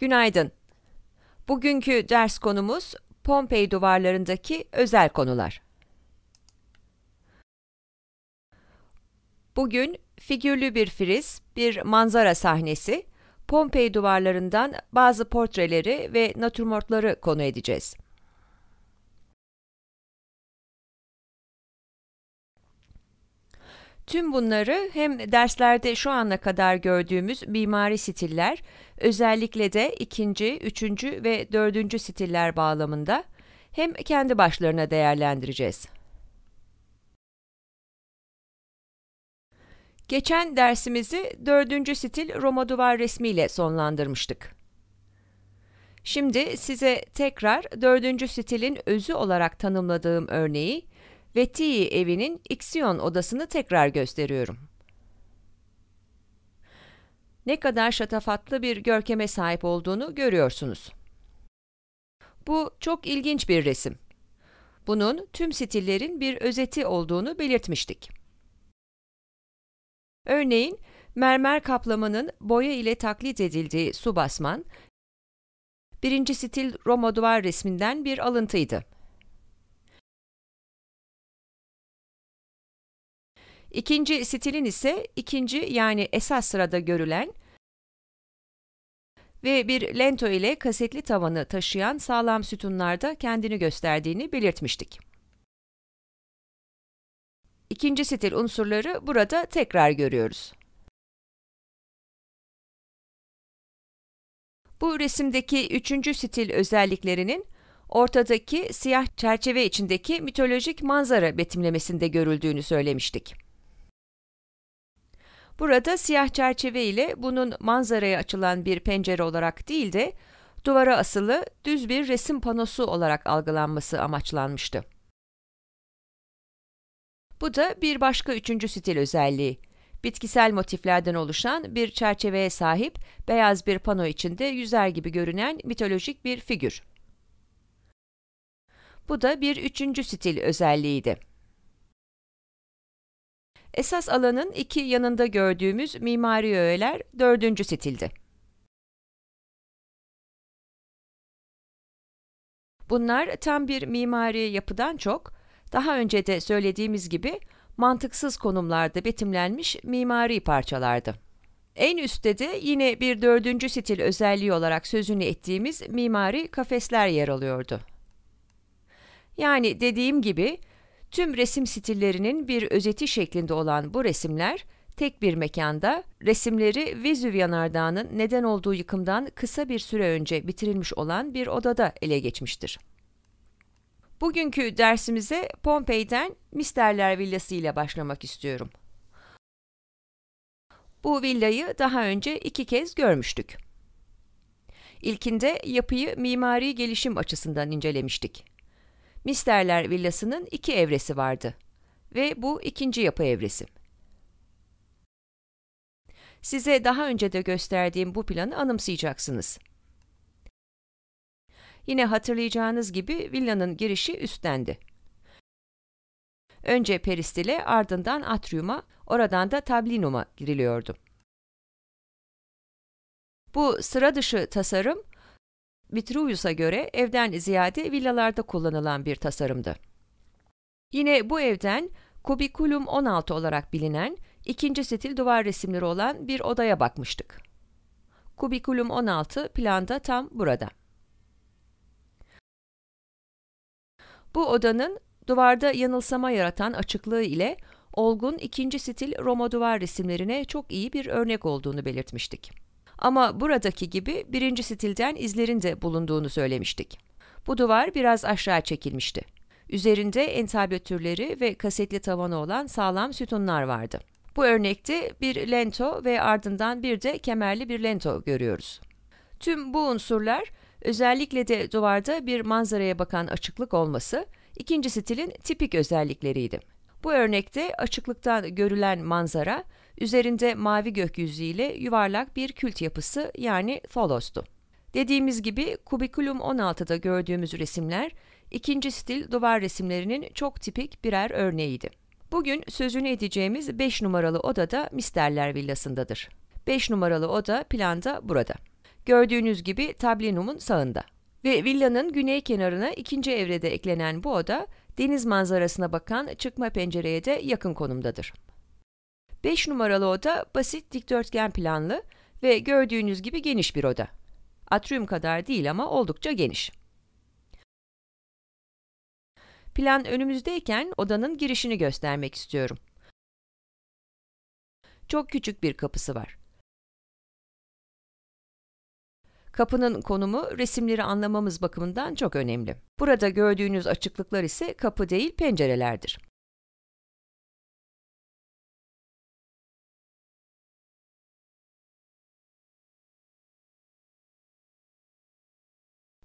Günaydın. Bugünkü ders konumuz Pompei duvarlarındaki özel konular. Bugün figürlü bir friz, bir manzara sahnesi, Pompei duvarlarından bazı portreleri ve natürmortları konu edeceğiz. Tüm bunları hem derslerde şu ana kadar gördüğümüz mimari stiller, özellikle de ikinci, üçüncü ve dördüncü stiller bağlamında hem kendi başlarına değerlendireceğiz. Geçen dersimizi dördüncü stil Roma duvar resmiyle sonlandırmıştık. Şimdi size tekrar dördüncü stilin özü olarak tanımladığım örneği ve Vetii evinin iksiyon odasını tekrar gösteriyorum. Ne kadar şatafatlı bir görkeme sahip olduğunu görüyorsunuz. Bu çok ilginç bir resim. Bunun tüm stillerin bir özeti olduğunu belirtmiştik. Örneğin, mermer kaplamanın boya ile taklit edildiği su basman, birinci stil Roma duvar resminden bir alıntıydı. İkinci stilin ise ikinci yani esas sırada görülen ve bir lento ile kasetli tavanı taşıyan sağlam sütunlarda kendini gösterdiğini belirtmiştik. İkinci stil unsurları burada tekrar görüyoruz. Bu resimdeki üçüncü stil özelliklerinin ortadaki siyah çerçeve içindeki mitolojik manzara betimlemesinde görüldüğünü söylemiştik. Burada siyah çerçeve ile bunun manzaraya açılan bir pencere olarak değil de duvara asılı düz bir resim panosu olarak algılanması amaçlanmıştı. Bu da bir başka üçüncü stil özelliği. Bitkisel motiflerden oluşan bir çerçeveye sahip beyaz bir pano içinde yüzer gibi görünen mitolojik bir figür. Bu da bir üçüncü stil özelliğiydi. Esas alanın iki yanında gördüğümüz mimari öğeler dördüncü stildi. Bunlar tam bir mimari yapıdan çok, daha önce de söylediğimiz gibi mantıksız konumlarda betimlenmiş mimari parçalardı. En üstte de yine bir dördüncü stil özelliği olarak sözünü ettiğimiz mimari kafesler yer alıyordu. Yani dediğim gibi Tüm resim stillerinin bir özeti şeklinde olan bu resimler tek bir mekanda resimleri Vezüv yanardağının neden olduğu yıkımdan kısa bir süre önce bitirilmiş olan bir odada ele geçmiştir. Bugünkü dersimize Pompei'den Misterler Villası ile başlamak istiyorum. Bu villayı daha önce iki kez görmüştük. İlkinde yapıyı mimari gelişim açısından incelemiştik. Misterler villasının iki evresi vardı ve bu ikinci yapı evresi. Size daha önce de gösterdiğim bu planı anımsayacaksınız. Yine hatırlayacağınız gibi villanın girişi üsttendi. Önce peristile, ardından atriuma, oradan da tablinuma giriliyordu. Bu sıra dışı tasarım Vitruvius'a göre evden ziyade villalarda kullanılan bir tasarımdı. Yine bu evden Kubikulum 16 olarak bilinen ikinci stil duvar resimleri olan bir odaya bakmıştık. Kubikulum 16 planda tam burada. Bu odanın duvarda yanılsama yaratan açıklığı ile olgun ikinci stil Roma duvar resimlerine çok iyi bir örnek olduğunu belirtmiştik. Ama buradaki gibi birinci stilden izlerin de bulunduğunu söylemiştik. Bu duvar biraz aşağı çekilmişti. Üzerinde entablo ve kasetli tavanı olan sağlam sütunlar vardı. Bu örnekte bir lento ve ardından bir de kemerli bir lento görüyoruz. Tüm bu unsurlar özellikle de duvarda bir manzaraya bakan açıklık olması ikinci stilin tipik özellikleriydi. Bu örnekte açıklıktan görülen manzara Üzerinde mavi gökyüzüyle yuvarlak bir kült yapısı yani thollos'tu. Dediğimiz gibi Kubikulum 16'da gördüğümüz resimler ikinci stil duvar resimlerinin çok tipik birer örneğiydi. Bugün sözünü edeceğimiz 5 numaralı oda da Misterler Villası'ndadır. 5 numaralı oda planda burada. Gördüğünüz gibi tablinum'un sağında. Ve villanın güney kenarına ikinci evrede eklenen bu oda, deniz manzarasına bakan çıkma pencereye de yakın konumdadır. 5 numaralı oda basit dikdörtgen planlı ve gördüğünüz gibi geniş bir oda. Atrium kadar değil ama oldukça geniş. Plan önümüzdeyken odanın girişini göstermek istiyorum. Çok küçük bir kapısı var. Kapının konumu resimleri anlamamız bakımından çok önemli. Burada gördüğünüz açıklıklar ise kapı değil pencerelerdir.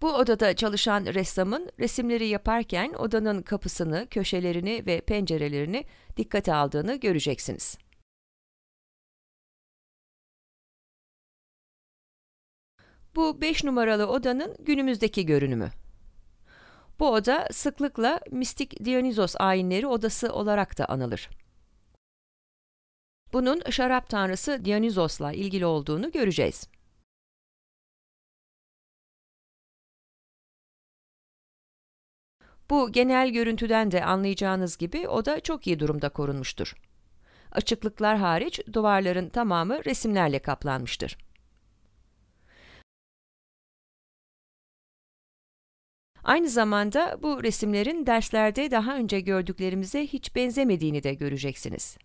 Bu odada çalışan ressamın resimleri yaparken odanın kapısını, köşelerini ve pencerelerini dikkate aldığını göreceksiniz. Bu 5 numaralı odanın günümüzdeki görünümü. Bu oda sıklıkla mistik Dionysos ayinleri odası olarak da anılır. Bunun şarap tanrısı Dionysos'la ilgili olduğunu göreceğiz. Bu genel görüntüden de anlayacağınız gibi o da çok iyi durumda korunmuştur. Açıklıklar hariç duvarların tamamı resimlerle kaplanmıştır. Aynı zamanda bu resimlerin derslerde daha önce gördüklerimize hiç benzemediğini de göreceksiniz.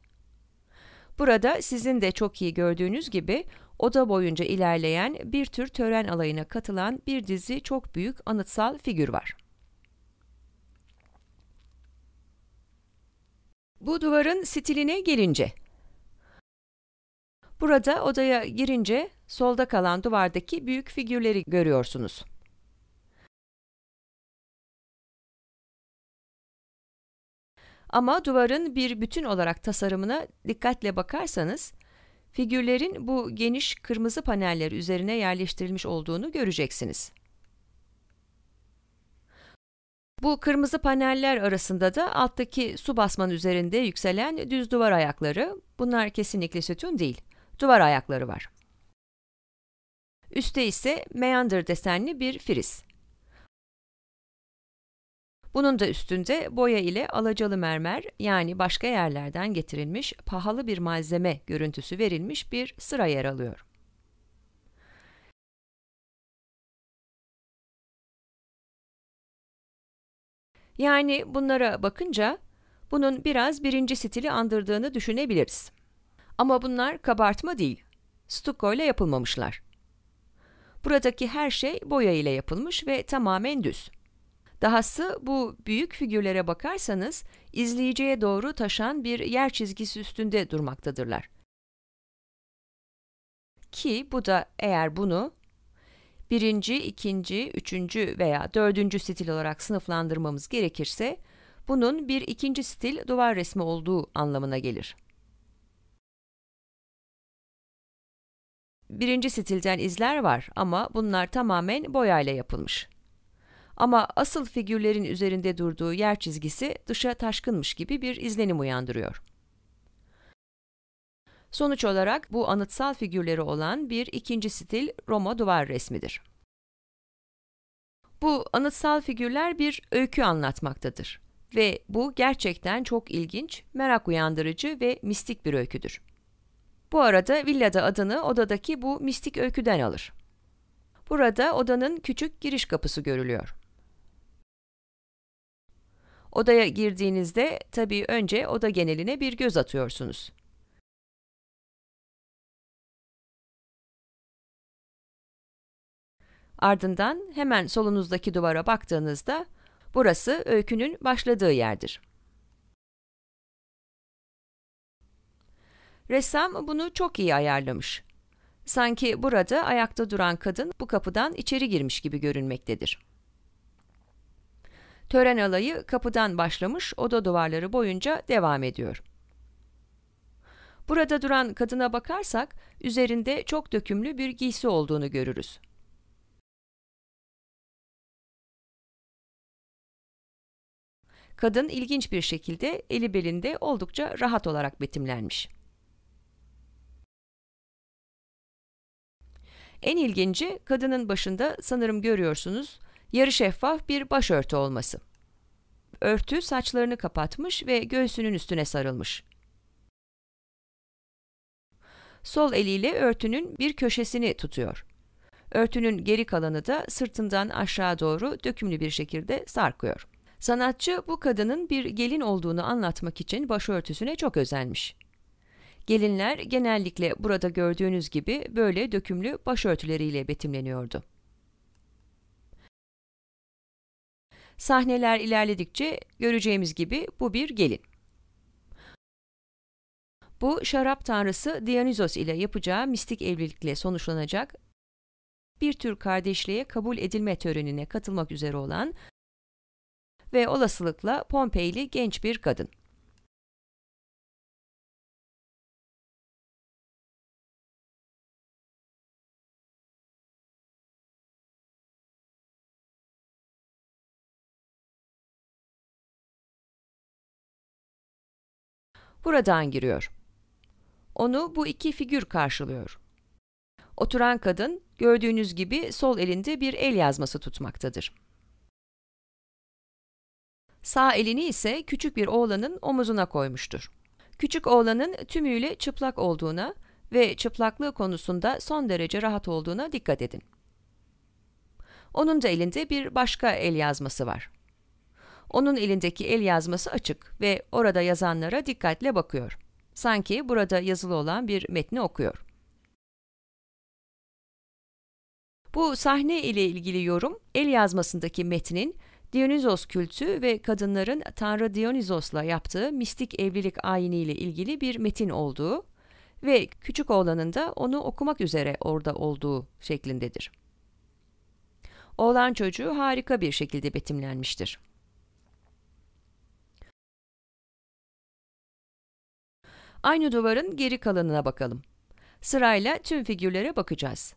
Burada sizin de çok iyi gördüğünüz gibi oda boyunca ilerleyen bir tür tören alayına katılan bir dizi çok büyük anıtsal figür var. Bu duvarın stiline gelince. Burada odaya girince solda kalan duvardaki büyük figürleri görüyorsunuz. Ama duvarın bir bütün olarak tasarımına dikkatle bakarsanız, figürlerin bu geniş kırmızı paneller üzerine yerleştirilmiş olduğunu göreceksiniz. Bu kırmızı paneller arasında da alttaki su basmanın üzerinde yükselen düz duvar ayakları, bunlar kesinlikle sütun değil, duvar ayakları var. Üste ise meander desenli bir firiz. Bunun da üstünde boya ile alacalı mermer yani başka yerlerden getirilmiş pahalı bir malzeme görüntüsü verilmiş bir sıra yer alıyor. Yani bunlara bakınca bunun biraz birinci stili andırdığını düşünebiliriz. Ama bunlar kabartma değil. Stucco ile yapılmamışlar. Buradaki her şey boya ile yapılmış ve tamamen düz. Dahası bu büyük figürlere bakarsanız izleyiciye doğru taşan bir yer çizgisi üstünde durmaktadırlar. Ki bu da eğer bunu birinci, ikinci, üçüncü veya dördüncü stil olarak sınıflandırmamız gerekirse bunun bir ikinci stil duvar resmi olduğu anlamına gelir. Birinci stilden izler var ama bunlar tamamen boyayla yapılmış. Ama asıl figürlerin üzerinde durduğu yer çizgisi dışa taşkınmış gibi bir izlenim uyandırıyor. Sonuç olarak bu anıtsal figürleri olan bir ikinci stil Roma duvar resmidir. Bu anıtsal figürler bir öykü anlatmaktadır ve bu gerçekten çok ilginç, merak uyandırıcı ve mistik bir öyküdür. Bu arada villada adını odadaki bu mistik öyküden alır. Burada odanın küçük giriş kapısı görülüyor. Odaya girdiğinizde tabii önce oda geneline bir göz atıyorsunuz. Ardından hemen solunuzdaki duvara baktığınızda burası öykünün başladığı yerdir. Ressam bunu çok iyi ayarlamış. Sanki burada ayakta duran kadın bu kapıdan içeri girmiş gibi görünmektedir. Tören alayı kapıdan başlamış oda duvarları boyunca devam ediyor. Burada duran kadına bakarsak üzerinde çok dökümlü bir giysi olduğunu görürüz. Kadın ilginç bir şekilde eli belinde oldukça rahat olarak betimlenmiş. En ilginci kadının başında sanırım görüyorsunuz yarı şeffaf bir başörtü olması. Örtü saçlarını kapatmış ve göğsünün üstüne sarılmış. Sol eliyle örtünün bir köşesini tutuyor. Örtünün geri kalanı da sırtından aşağı doğru dökümlü bir şekilde sarkıyor. Sanatçı bu kadının bir gelin olduğunu anlatmak için başörtüsüne çok özenmiş. Gelinler genellikle burada gördüğünüz gibi böyle dökümlü başörtüleriyle betimleniyordu. Sahneler ilerledikçe göreceğimiz gibi bu bir gelin. Bu şarap tanrısı Dionysos ile yapacağı mistik evlilikle sonuçlanacak bir tür kardeşliğe kabul edilme törenine katılmak üzere olan ve olasılıkla Pompeyli genç bir kadın. buradan giriyor. Onu bu iki figür karşılıyor. Oturan kadın gördüğünüz gibi sol elinde bir el yazması tutmaktadır. Sağ elini ise küçük bir oğlanın omuzuna koymuştur. Küçük oğlanın tümüyle çıplak olduğuna ve çıplaklığı konusunda son derece rahat olduğuna dikkat edin. Onun da elinde bir başka el yazması var. Onun elindeki el yazması açık ve orada yazanlara dikkatle bakıyor. Sanki burada yazılı olan bir metni okuyor. Bu sahne ile ilgili yorum, el yazmasındaki metnin Dionysos kültü ve kadınların Tanrı Dionysos'la yaptığı mistik evlilik ayini ile ilgili bir metin olduğu ve küçük oğlanın da onu okumak üzere orada olduğu şeklindedir. Oğlan çocuğu harika bir şekilde betimlenmiştir. Aynı duvarın geri kalanına bakalım. Sırayla tüm figürlere bakacağız.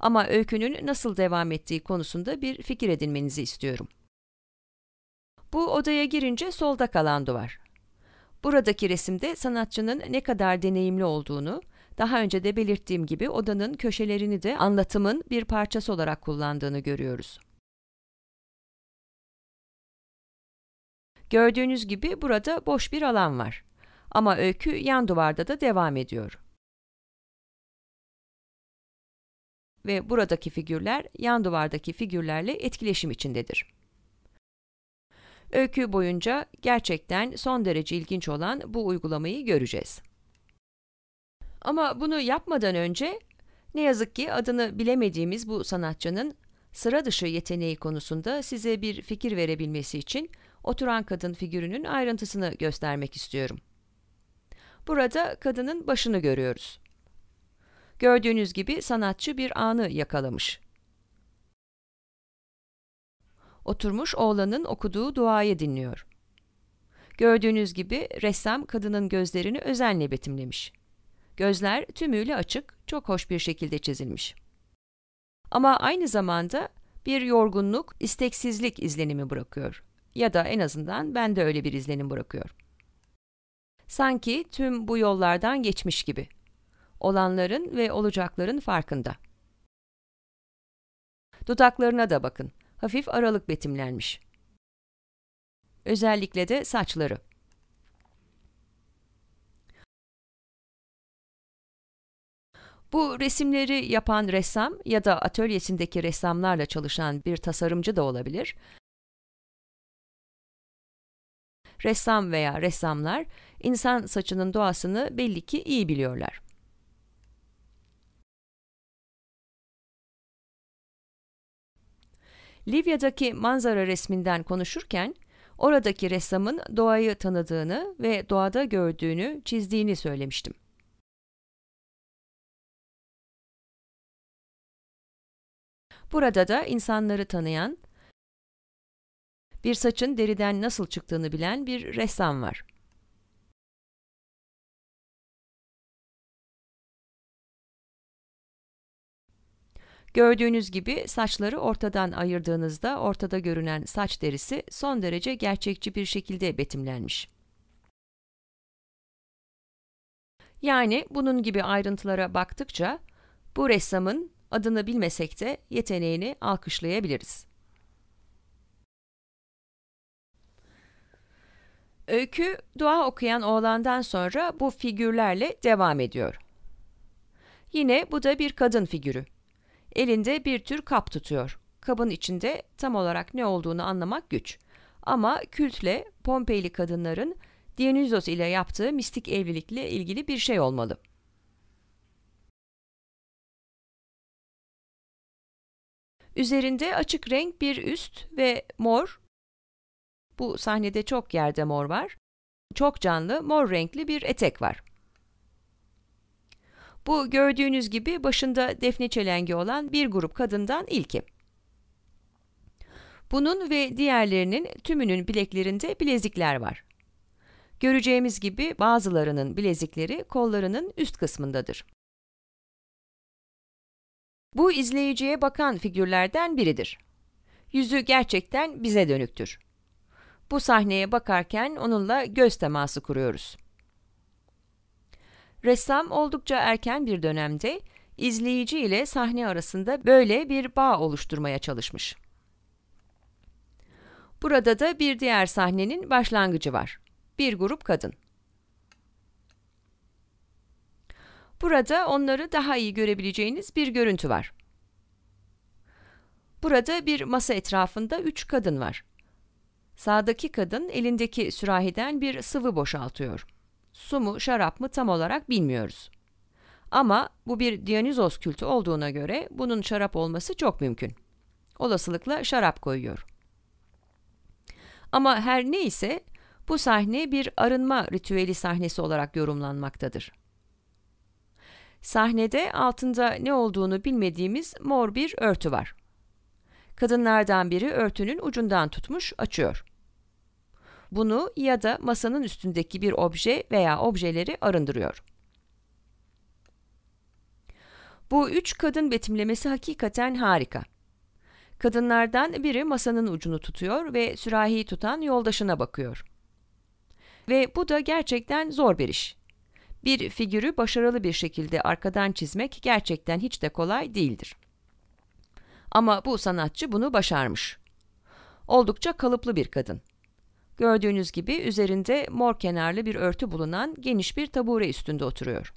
Ama öykünün nasıl devam ettiği konusunda bir fikir edinmenizi istiyorum. Bu odaya girince solda kalan duvar. Buradaki resimde sanatçının ne kadar deneyimli olduğunu, daha önce de belirttiğim gibi odanın köşelerini de anlatımın bir parçası olarak kullandığını görüyoruz. Gördüğünüz gibi burada boş bir alan var. Ama öykü yan duvarda da devam ediyor. Ve buradaki figürler yan duvardaki figürlerle etkileşim içindedir. Öykü boyunca gerçekten son derece ilginç olan bu uygulamayı göreceğiz. Ama bunu yapmadan önce ne yazık ki adını bilemediğimiz bu sanatçının sıra dışı yeteneği konusunda size bir fikir verebilmesi için oturan kadın figürünün ayrıntısını göstermek istiyorum. Burada kadının başını görüyoruz. Gördüğünüz gibi sanatçı bir anı yakalamış oturmuş oğlanın okuduğu duayı dinliyor. Gördüğünüz gibi ressam kadının gözlerini özenle betimlemiş. Gözler tümüyle açık, çok hoş bir şekilde çizilmiş. Ama aynı zamanda bir yorgunluk, isteksizlik izlenimi bırakıyor. Ya da en azından ben de öyle bir izlenim bırakıyor. Sanki tüm bu yollardan geçmiş gibi. Olanların ve olacakların farkında. Dudaklarına da bakın hafif aralık betimlenmiş. Özellikle de saçları. Bu resimleri yapan ressam ya da atölyesindeki ressamlarla çalışan bir tasarımcı da olabilir. Ressam veya ressamlar insan saçının doğasını belli ki iyi biliyorlar. Livyadaki manzara resminden konuşurken oradaki ressamın doğayı tanıdığını ve doğada gördüğünü çizdiğini söylemiştim. Burada da insanları tanıyan, bir saçın deriden nasıl çıktığını bilen bir ressam var. Gördüğünüz gibi saçları ortadan ayırdığınızda ortada görünen saç derisi son derece gerçekçi bir şekilde betimlenmiş. Yani bunun gibi ayrıntılara baktıkça bu ressamın adını bilmesek de yeteneğini alkışlayabiliriz. Öykü dua okuyan oğlandan sonra bu figürlerle devam ediyor. Yine bu da bir kadın figürü. Elinde bir tür kap tutuyor. Kabın içinde tam olarak ne olduğunu anlamak güç. Ama kültle Pompeyli kadınların Dionysos ile yaptığı mistik evlilikle ilgili bir şey olmalı. Üzerinde açık renk bir üst ve mor, bu sahnede çok yerde mor var, çok canlı mor renkli bir etek var. Bu gördüğünüz gibi başında defne çelengi olan bir grup kadından ilki. Bunun ve diğerlerinin tümünün bileklerinde bilezikler var. Göreceğimiz gibi bazılarının bilezikleri kollarının üst kısmındadır. Bu izleyiciye bakan figürlerden biridir. Yüzü gerçekten bize dönüktür. Bu sahneye bakarken onunla göz teması kuruyoruz. Ressam oldukça erken bir dönemde izleyici ile sahne arasında böyle bir bağ oluşturmaya çalışmış. Burada da bir diğer sahnenin başlangıcı var. Bir grup kadın. Burada onları daha iyi görebileceğiniz bir görüntü var. Burada bir masa etrafında üç kadın var. Sağdaki kadın elindeki sürahiden bir sıvı boşaltıyor su mu şarap mı tam olarak bilmiyoruz. Ama bu bir Dionysos kültü olduğuna göre bunun şarap olması çok mümkün. Olasılıkla şarap koyuyor. Ama her neyse bu sahne bir arınma ritüeli sahnesi olarak yorumlanmaktadır. Sahnede altında ne olduğunu bilmediğimiz mor bir örtü var. Kadınlardan biri örtünün ucundan tutmuş açıyor.'' Bunu ya da masanın üstündeki bir obje veya objeleri arındırıyor. Bu üç kadın betimlemesi hakikaten harika. Kadınlardan biri masanın ucunu tutuyor ve sürahiyi tutan yoldaşına bakıyor. Ve bu da gerçekten zor bir iş. Bir figürü başarılı bir şekilde arkadan çizmek gerçekten hiç de kolay değildir. Ama bu sanatçı bunu başarmış. Oldukça kalıplı bir kadın. Gördüğünüz gibi üzerinde mor kenarlı bir örtü bulunan geniş bir tabure üstünde oturuyor.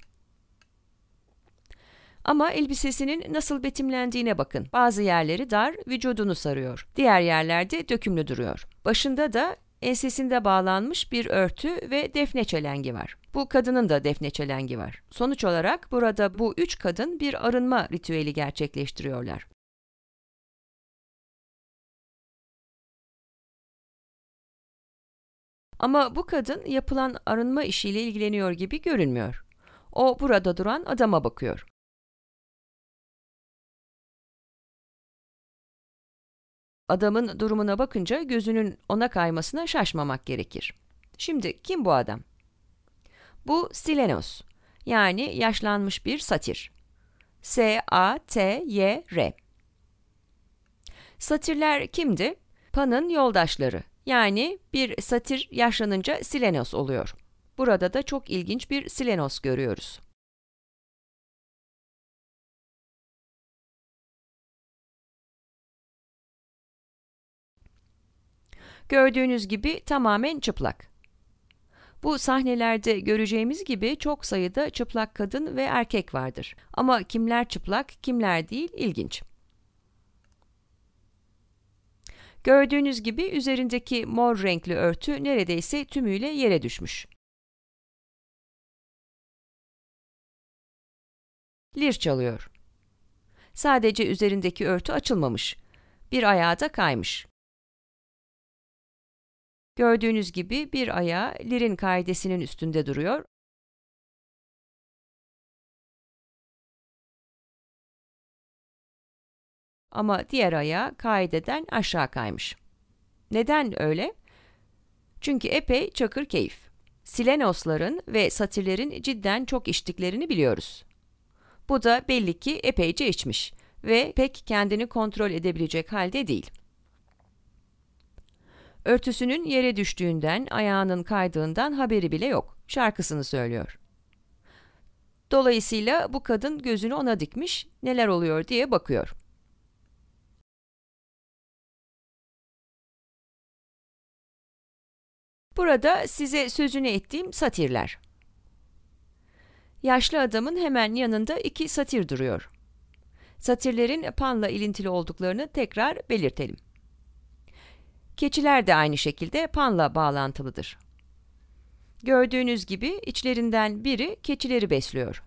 Ama elbisesinin nasıl betimlendiğine bakın. Bazı yerleri dar, vücudunu sarıyor. Diğer yerlerde dökümlü duruyor. Başında da ensesinde bağlanmış bir örtü ve defne çelengi var. Bu kadının da defne çelengi var. Sonuç olarak burada bu üç kadın bir arınma ritüeli gerçekleştiriyorlar. Ama bu kadın yapılan arınma işiyle ilgileniyor gibi görünmüyor. O burada duran adama bakıyor. Adamın durumuna bakınca gözünün ona kaymasına şaşmamak gerekir. Şimdi kim bu adam? Bu Silenos, yani yaşlanmış bir satir. S-A-T-Y-R. Satirler kimdi? Pan'ın yoldaşları. Yani bir satir yaşlanınca silenos oluyor. Burada da çok ilginç bir silenos görüyoruz. Gördüğünüz gibi tamamen çıplak. Bu sahnelerde göreceğimiz gibi çok sayıda çıplak kadın ve erkek vardır. Ama kimler çıplak, kimler değil ilginç. Gördüğünüz gibi üzerindeki mor renkli örtü neredeyse tümüyle yere düşmüş. Lir çalıyor. Sadece üzerindeki örtü açılmamış. Bir ayağı da kaymış. Gördüğünüz gibi bir ayağı lirin kaidesinin üstünde duruyor Ama diğer ayağı kaideden aşağı kaymış. Neden öyle? Çünkü epey çakır keyif. Silenosların ve satirlerin cidden çok içtiklerini biliyoruz. Bu da belli ki epeyce içmiş ve pek kendini kontrol edebilecek halde değil. Örtüsünün yere düştüğünden, ayağının kaydığından haberi bile yok. Şarkısını söylüyor. Dolayısıyla bu kadın gözünü ona dikmiş, neler oluyor diye bakıyor. Burada size sözünü ettiğim satirler. Yaşlı adamın hemen yanında iki satir duruyor. Satirlerin Pan'la ilintili olduklarını tekrar belirtelim. Keçiler de aynı şekilde Pan'la bağlantılıdır. Gördüğünüz gibi içlerinden biri keçileri besliyor.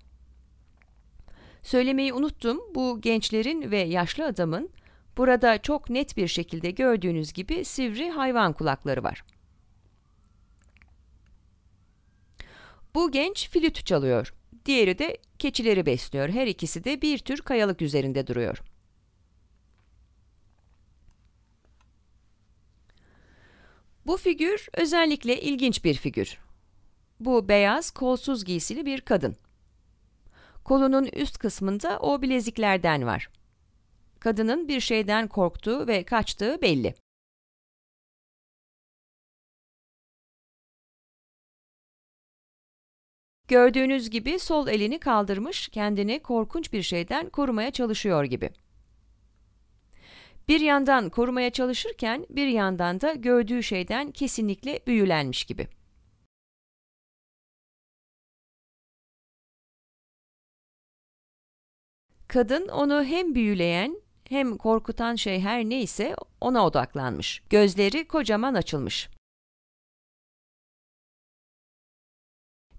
Söylemeyi unuttum bu gençlerin ve yaşlı adamın burada çok net bir şekilde gördüğünüz gibi sivri hayvan kulakları var.'' Bu genç flütü çalıyor. Diğeri de keçileri besliyor. Her ikisi de bir tür kayalık üzerinde duruyor. Bu figür özellikle ilginç bir figür. Bu beyaz kolsuz giysili bir kadın. Kolunun üst kısmında o bileziklerden var. Kadının bir şeyden korktuğu ve kaçtığı belli. Gördüğünüz gibi sol elini kaldırmış, kendini korkunç bir şeyden korumaya çalışıyor gibi. Bir yandan korumaya çalışırken bir yandan da gördüğü şeyden kesinlikle büyülenmiş gibi. Kadın onu hem büyüleyen hem korkutan şey her neyse ona odaklanmış. Gözleri kocaman açılmış.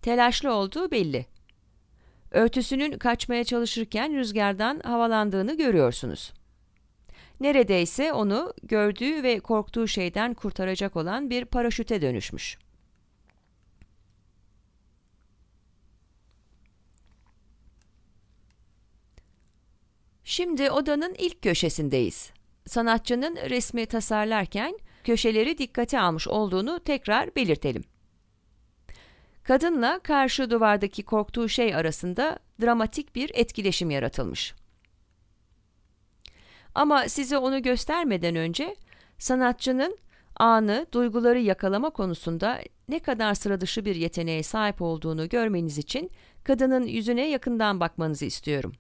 telaşlı olduğu belli. Örtüsünün kaçmaya çalışırken rüzgardan havalandığını görüyorsunuz. Neredeyse onu gördüğü ve korktuğu şeyden kurtaracak olan bir paraşüte dönüşmüş. Şimdi odanın ilk köşesindeyiz. Sanatçının resmi tasarlarken köşeleri dikkate almış olduğunu tekrar belirtelim. Kadınla karşı duvardaki korktuğu şey arasında dramatik bir etkileşim yaratılmış. Ama size onu göstermeden önce sanatçının anı, duyguları yakalama konusunda ne kadar sıradışı bir yeteneğe sahip olduğunu görmeniz için kadının yüzüne yakından bakmanızı istiyorum.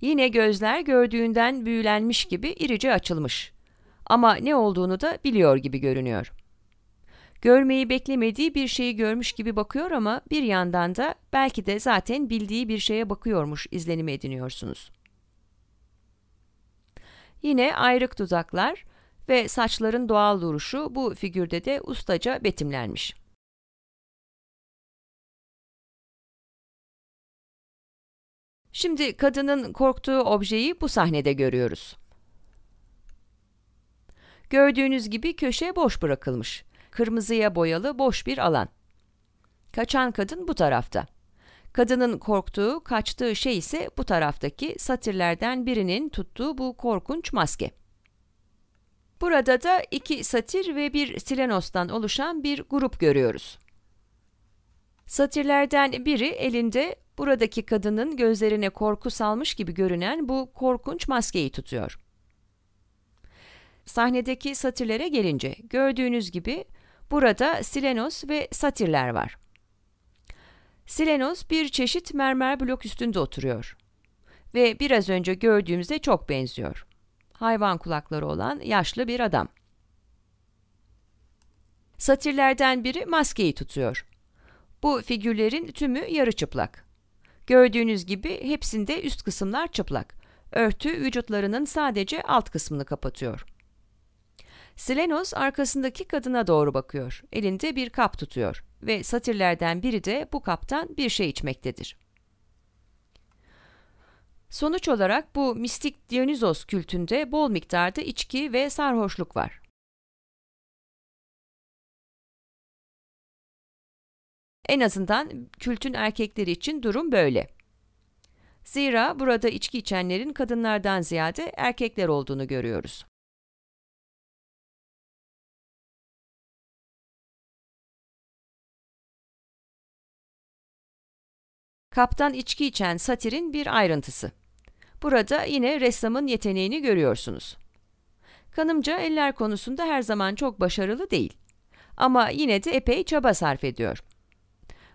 Yine gözler gördüğünden büyülenmiş gibi irice açılmış. Ama ne olduğunu da biliyor gibi görünüyor.'' görmeyi beklemediği bir şeyi görmüş gibi bakıyor ama bir yandan da belki de zaten bildiği bir şeye bakıyormuş izlenimi ediniyorsunuz. Yine ayrık tuzaklar ve saçların doğal duruşu bu figürde de ustaca betimlenmiş. Şimdi kadının korktuğu objeyi bu sahnede görüyoruz. Gördüğünüz gibi köşe boş bırakılmış kırmızıya boyalı boş bir alan. Kaçan kadın bu tarafta. Kadının korktuğu, kaçtığı şey ise bu taraftaki satirlerden birinin tuttuğu bu korkunç maske. Burada da iki satir ve bir silenostan oluşan bir grup görüyoruz. Satirlerden biri elinde buradaki kadının gözlerine korku salmış gibi görünen bu korkunç maskeyi tutuyor. Sahnedeki satirlere gelince gördüğünüz gibi Burada silenos ve satirler var. Silenos bir çeşit mermer blok üstünde oturuyor ve biraz önce gördüğümüze çok benziyor. Hayvan kulakları olan yaşlı bir adam. Satirlerden biri maskeyi tutuyor. Bu figürlerin tümü yarı çıplak. Gördüğünüz gibi hepsinde üst kısımlar çıplak. Örtü vücutlarının sadece alt kısmını kapatıyor. Slenos arkasındaki kadına doğru bakıyor. Elinde bir kap tutuyor ve satırlardan biri de bu kaptan bir şey içmektedir. Sonuç olarak bu mistik Dionizos kültünde bol miktarda içki ve sarhoşluk var. En azından kültün erkekleri için durum böyle. Zira burada içki içenlerin kadınlardan ziyade erkekler olduğunu görüyoruz. kaptan içki içen satirin bir ayrıntısı. Burada yine ressamın yeteneğini görüyorsunuz. Kanımca eller konusunda her zaman çok başarılı değil. Ama yine de epey çaba sarf ediyor.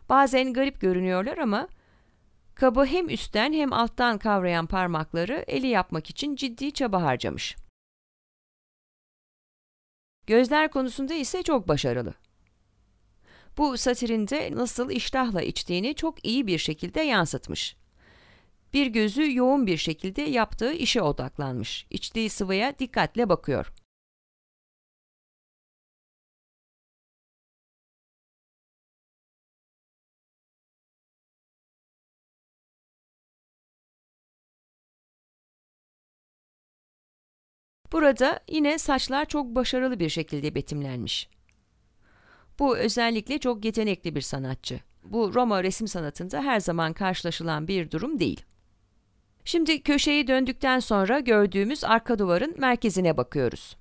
Bazen garip görünüyorlar ama kabı hem üstten hem alttan kavrayan parmakları eli yapmak için ciddi çaba harcamış. Gözler konusunda ise çok başarılı bu satirinde nasıl iştahla içtiğini çok iyi bir şekilde yansıtmış. Bir gözü yoğun bir şekilde yaptığı işe odaklanmış, içtiği sıvıya dikkatle bakıyor. Burada yine saçlar çok başarılı bir şekilde betimlenmiş. Bu özellikle çok yetenekli bir sanatçı. Bu Roma resim sanatında her zaman karşılaşılan bir durum değil. Şimdi köşeyi döndükten sonra gördüğümüz arka duvarın merkezine bakıyoruz.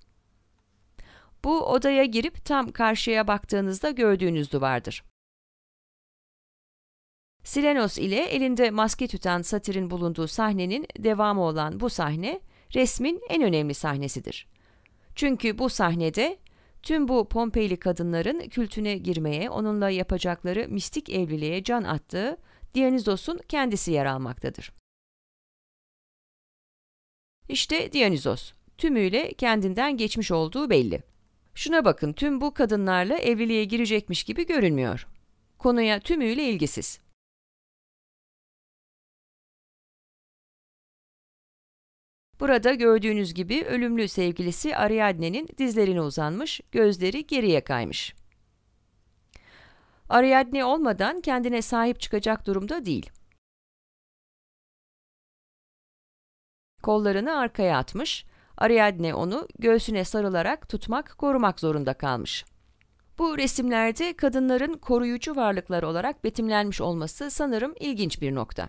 Bu odaya girip tam karşıya baktığınızda gördüğünüz duvardır. Silenos ile elinde maske tutan satirin bulunduğu sahnenin devamı olan bu sahne, resmin en önemli sahnesidir. Çünkü bu sahnede Tüm bu Pompeyli kadınların kültüne girmeye, onunla yapacakları mistik evliliğe can attığı Dionysos'un kendisi yer almaktadır. İşte Dionysos, tümüyle kendinden geçmiş olduğu belli. Şuna bakın, tüm bu kadınlarla evliliğe girecekmiş gibi görünmüyor. Konuya tümüyle ilgisiz. Burada gördüğünüz gibi ölümlü sevgilisi Ariadne'nin dizlerine uzanmış, gözleri geriye kaymış. Ariadne olmadan kendine sahip çıkacak durumda değil. Kollarını arkaya atmış, Ariadne onu göğsüne sarılarak tutmak, korumak zorunda kalmış. Bu resimlerde kadınların koruyucu varlıklar olarak betimlenmiş olması sanırım ilginç bir nokta.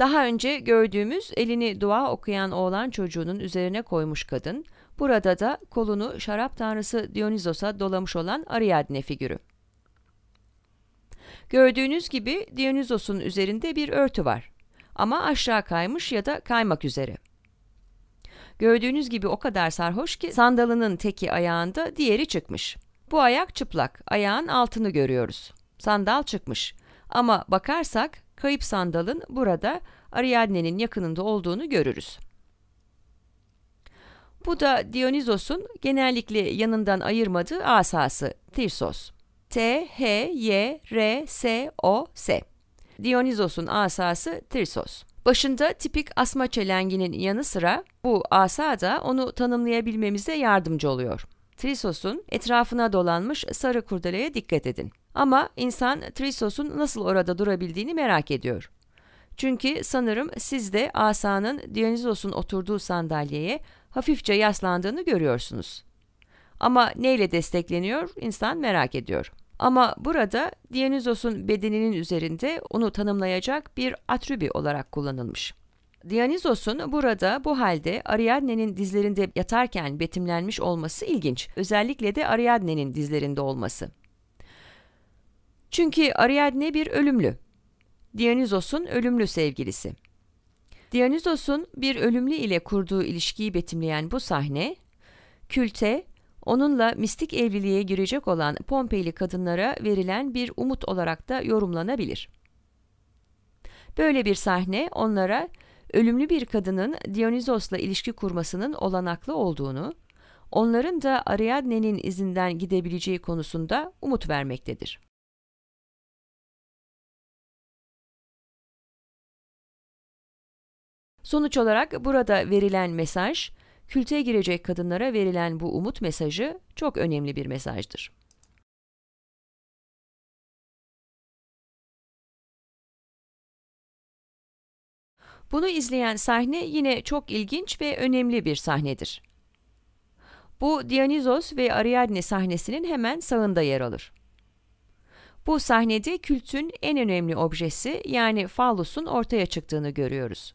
Daha önce gördüğümüz elini dua okuyan oğlan çocuğunun üzerine koymuş kadın, burada da kolunu şarap tanrısı Dionysos'a dolamış olan Ariadne figürü. Gördüğünüz gibi Dionysos'un üzerinde bir örtü var ama aşağı kaymış ya da kaymak üzere. Gördüğünüz gibi o kadar sarhoş ki sandalının teki ayağında diğeri çıkmış. Bu ayak çıplak, ayağın altını görüyoruz. Sandal çıkmış. Ama bakarsak Kayıp sandalın burada Ariadne'nin yakınında olduğunu görürüz. Bu da Dionysos'un genellikle yanından ayırmadığı asası Tirsos. T, H, Y, R, S, O, S. Dionysos'un asası Tirsos. Başında tipik asma çelenginin yanı sıra bu asa da onu tanımlayabilmemize yardımcı oluyor. Trisos'un etrafına dolanmış sarı kurdeleye dikkat edin. Ama insan Trissos'un nasıl orada durabildiğini merak ediyor. Çünkü sanırım siz de asanın Dionysos'un oturduğu sandalyeye hafifçe yaslandığını görüyorsunuz. Ama neyle destekleniyor insan merak ediyor. Ama burada Dionysos'un bedeninin üzerinde onu tanımlayacak bir atribü olarak kullanılmış. Dionysos'un burada bu halde Ariadne'nin dizlerinde yatarken betimlenmiş olması ilginç. Özellikle de Ariadne'nin dizlerinde olması. Çünkü Ariadne bir ölümlü. Dionysos'un ölümlü sevgilisi. Dionysos'un bir ölümlü ile kurduğu ilişkiyi betimleyen bu sahne, külte, onunla mistik evliliğe girecek olan Pompeyli kadınlara verilen bir umut olarak da yorumlanabilir. Böyle bir sahne onlara ölümlü bir kadının Dionysos'la ilişki kurmasının olanaklı olduğunu, onların da Ariadne'nin izinden gidebileceği konusunda umut vermektedir. Sonuç olarak burada verilen mesaj, külte girecek kadınlara verilen bu umut mesajı çok önemli bir mesajdır. Bunu izleyen sahne yine çok ilginç ve önemli bir sahnedir. Bu Dionysos ve Ariadne sahnesinin hemen sağında yer alır. Bu sahnede kültün en önemli objesi yani fallusun ortaya çıktığını görüyoruz.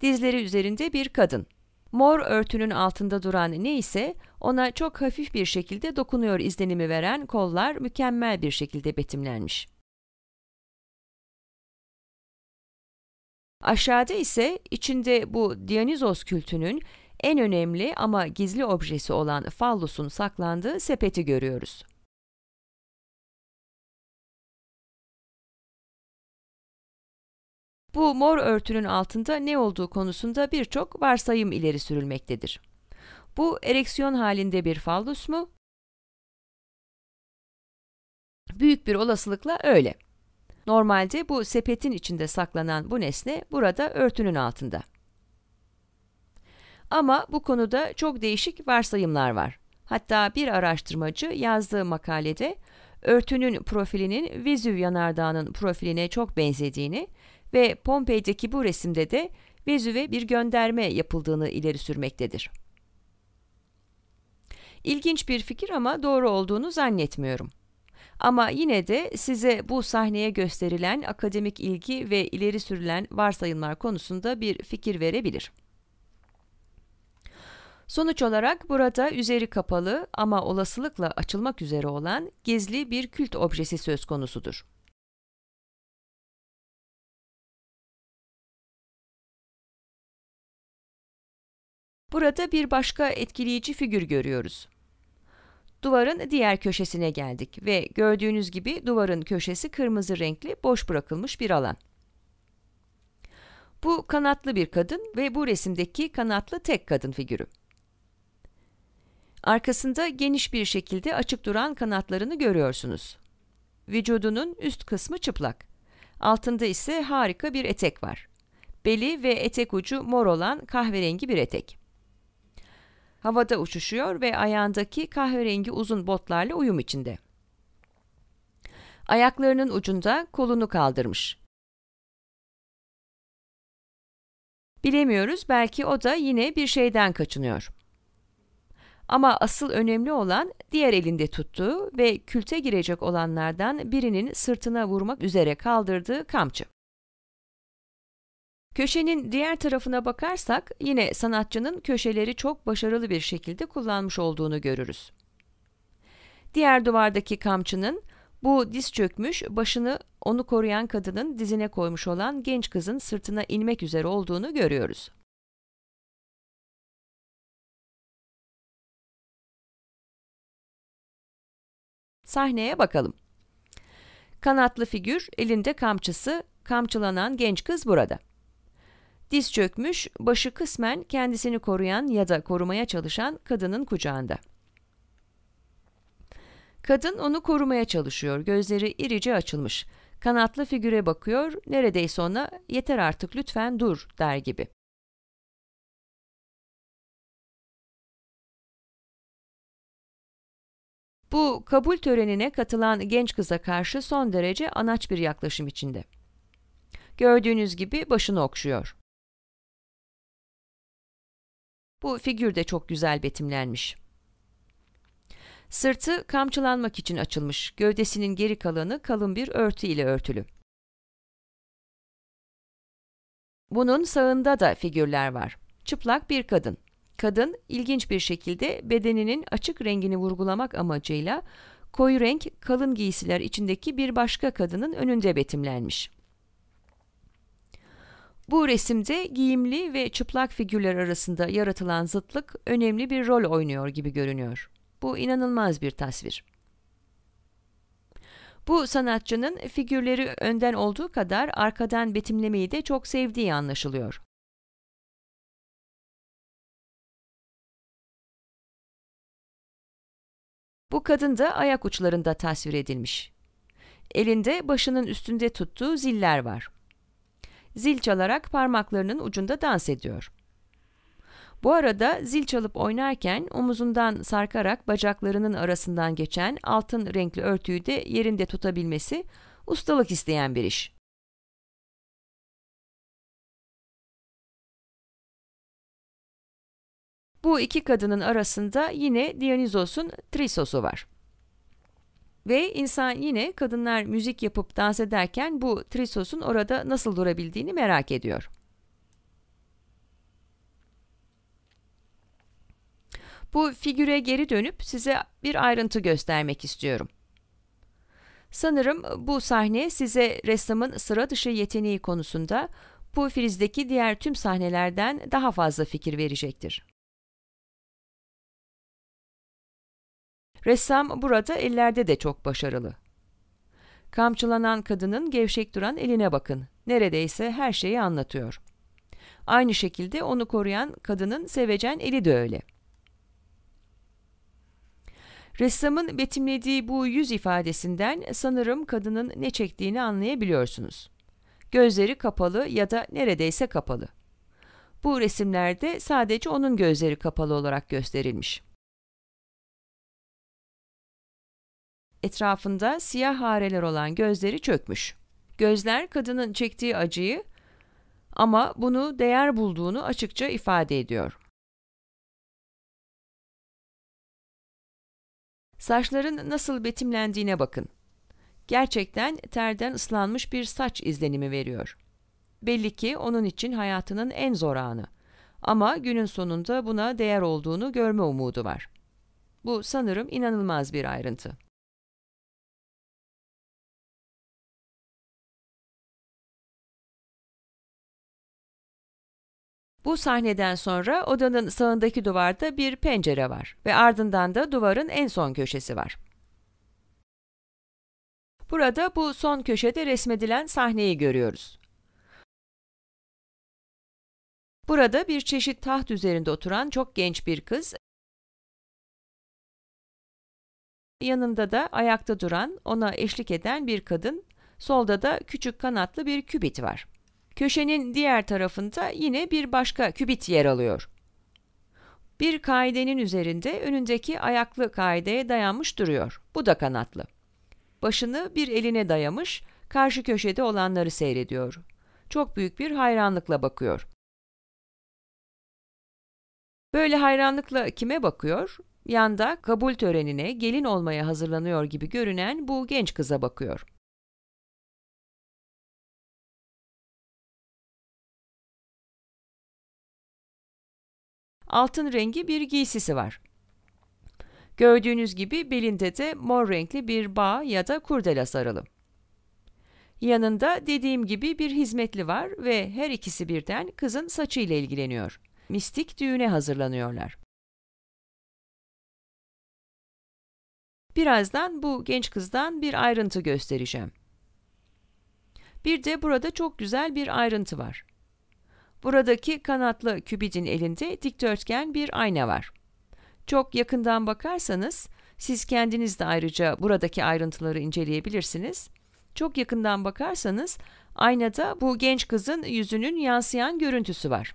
Dizleri üzerinde bir kadın. Mor örtünün altında duran ne ise ona çok hafif bir şekilde dokunuyor izlenimi veren kollar mükemmel bir şekilde betimlenmiş. Aşağıda ise içinde bu Dionysos kültünün en önemli ama gizli objesi olan Fallus'un saklandığı sepeti görüyoruz. Bu mor örtünün altında ne olduğu konusunda birçok varsayım ileri sürülmektedir. Bu ereksiyon halinde bir fallus mu? Büyük bir olasılıkla öyle. Normalde bu sepetin içinde saklanan bu nesne burada örtünün altında. Ama bu konuda çok değişik varsayımlar var. Hatta bir araştırmacı yazdığı makalede örtünün profilinin Vezüv yanardağının profiline çok benzediğini ve Pompei'deki bu resimde de Vezüv'e bir gönderme yapıldığını ileri sürmektedir. İlginç bir fikir ama doğru olduğunu zannetmiyorum. Ama yine de size bu sahneye gösterilen akademik ilgi ve ileri sürülen varsayımlar konusunda bir fikir verebilir. Sonuç olarak burada üzeri kapalı ama olasılıkla açılmak üzere olan gizli bir kült objesi söz konusudur. Burada bir başka etkileyici figür görüyoruz. Duvarın diğer köşesine geldik ve gördüğünüz gibi duvarın köşesi kırmızı renkli boş bırakılmış bir alan. Bu kanatlı bir kadın ve bu resimdeki kanatlı tek kadın figürü. Arkasında geniş bir şekilde açık duran kanatlarını görüyorsunuz. Vücudunun üst kısmı çıplak. Altında ise harika bir etek var. Beli ve etek ucu mor olan kahverengi bir etek. Havada uçuşuyor ve ayağındaki kahverengi uzun botlarla uyum içinde. Ayaklarının ucunda kolunu kaldırmış. Bilemiyoruz belki o da yine bir şeyden kaçınıyor. Ama asıl önemli olan diğer elinde tuttuğu ve külte girecek olanlardan birinin sırtına vurmak üzere kaldırdığı kamçı. Köşenin diğer tarafına bakarsak yine sanatçının köşeleri çok başarılı bir şekilde kullanmış olduğunu görürüz. Diğer duvardaki kamçının bu diz çökmüş, başını onu koruyan kadının dizine koymuş olan genç kızın sırtına inmek üzere olduğunu görüyoruz. Sahneye bakalım. Kanatlı figür, elinde kamçısı, kamçılanan genç kız burada. Diz çökmüş, başı kısmen kendisini koruyan ya da korumaya çalışan kadının kucağında. Kadın onu korumaya çalışıyor, gözleri irice açılmış. Kanatlı figüre bakıyor, neredeyse ona yeter artık lütfen dur der gibi. Bu kabul törenine katılan genç kıza karşı son derece anaç bir yaklaşım içinde. Gördüğünüz gibi başını okşuyor. Bu figür de çok güzel betimlenmiş. Sırtı kamçılanmak için açılmış, gövdesinin geri kalanı kalın bir örtü ile örtülü. Bunun sağında da figürler var. Çıplak bir kadın. Kadın ilginç bir şekilde bedeninin açık rengini vurgulamak amacıyla koyu renk kalın giysiler içindeki bir başka kadının önünde betimlenmiş. Bu resimde giyimli ve çıplak figürler arasında yaratılan zıtlık önemli bir rol oynuyor gibi görünüyor. Bu inanılmaz bir tasvir. Bu sanatçının figürleri önden olduğu kadar arkadan betimlemeyi de çok sevdiği anlaşılıyor. Bu kadın da ayak uçlarında tasvir edilmiş. Elinde başının üstünde tuttuğu ziller var zil çalarak parmaklarının ucunda dans ediyor. Bu arada zil çalıp oynarken omuzundan sarkarak bacaklarının arasından geçen altın renkli örtüyü de yerinde tutabilmesi ustalık isteyen bir iş. Bu iki kadının arasında yine Dionysos'un Trisos'u var. Ve insan yine kadınlar müzik yapıp dans ederken bu Trisos'un orada nasıl durabildiğini merak ediyor. Bu figüre geri dönüp size bir ayrıntı göstermek istiyorum. Sanırım bu sahne size ressamın sıra dışı yeteneği konusunda bu frizdeki diğer tüm sahnelerden daha fazla fikir verecektir. Ressam burada ellerde de çok başarılı. Kamçılanan kadının gevşek duran eline bakın. Neredeyse her şeyi anlatıyor. Aynı şekilde onu koruyan kadının sevecen eli de öyle. Ressamın betimlediği bu yüz ifadesinden sanırım kadının ne çektiğini anlayabiliyorsunuz. Gözleri kapalı ya da neredeyse kapalı. Bu resimlerde sadece onun gözleri kapalı olarak gösterilmiş. etrafında siyah hareler olan gözleri çökmüş. Gözler kadının çektiği acıyı ama bunu değer bulduğunu açıkça ifade ediyor. Saçların nasıl betimlendiğine bakın. Gerçekten terden ıslanmış bir saç izlenimi veriyor. Belli ki onun için hayatının en zor anı. Ama günün sonunda buna değer olduğunu görme umudu var. Bu sanırım inanılmaz bir ayrıntı. Bu sahneden sonra odanın sağındaki duvarda bir pencere var ve ardından da duvarın en son köşesi var. Burada bu son köşede resmedilen sahneyi görüyoruz. Burada bir çeşit taht üzerinde oturan çok genç bir kız, yanında da ayakta duran, ona eşlik eden bir kadın, solda da küçük kanatlı bir kübit var. Köşenin diğer tarafında yine bir başka kübit yer alıyor. Bir kaidenin üzerinde önündeki ayaklı kaideye dayanmış duruyor. Bu da kanatlı. Başını bir eline dayamış, karşı köşede olanları seyrediyor. Çok büyük bir hayranlıkla bakıyor. Böyle hayranlıkla kime bakıyor? Yanda kabul törenine gelin olmaya hazırlanıyor gibi görünen bu genç kıza bakıyor. altın rengi bir giysisi var. Gördüğünüz gibi belinde de mor renkli bir bağ ya da kurdela sarılı. Yanında dediğim gibi bir hizmetli var ve her ikisi birden kızın saçıyla ilgileniyor. Mistik düğüne hazırlanıyorlar. Birazdan bu genç kızdan bir ayrıntı göstereceğim. Bir de burada çok güzel bir ayrıntı var. Buradaki kanatlı kübicin elinde dikdörtgen bir ayna var. Çok yakından bakarsanız, siz kendiniz de ayrıca buradaki ayrıntıları inceleyebilirsiniz. Çok yakından bakarsanız aynada bu genç kızın yüzünün yansıyan görüntüsü var.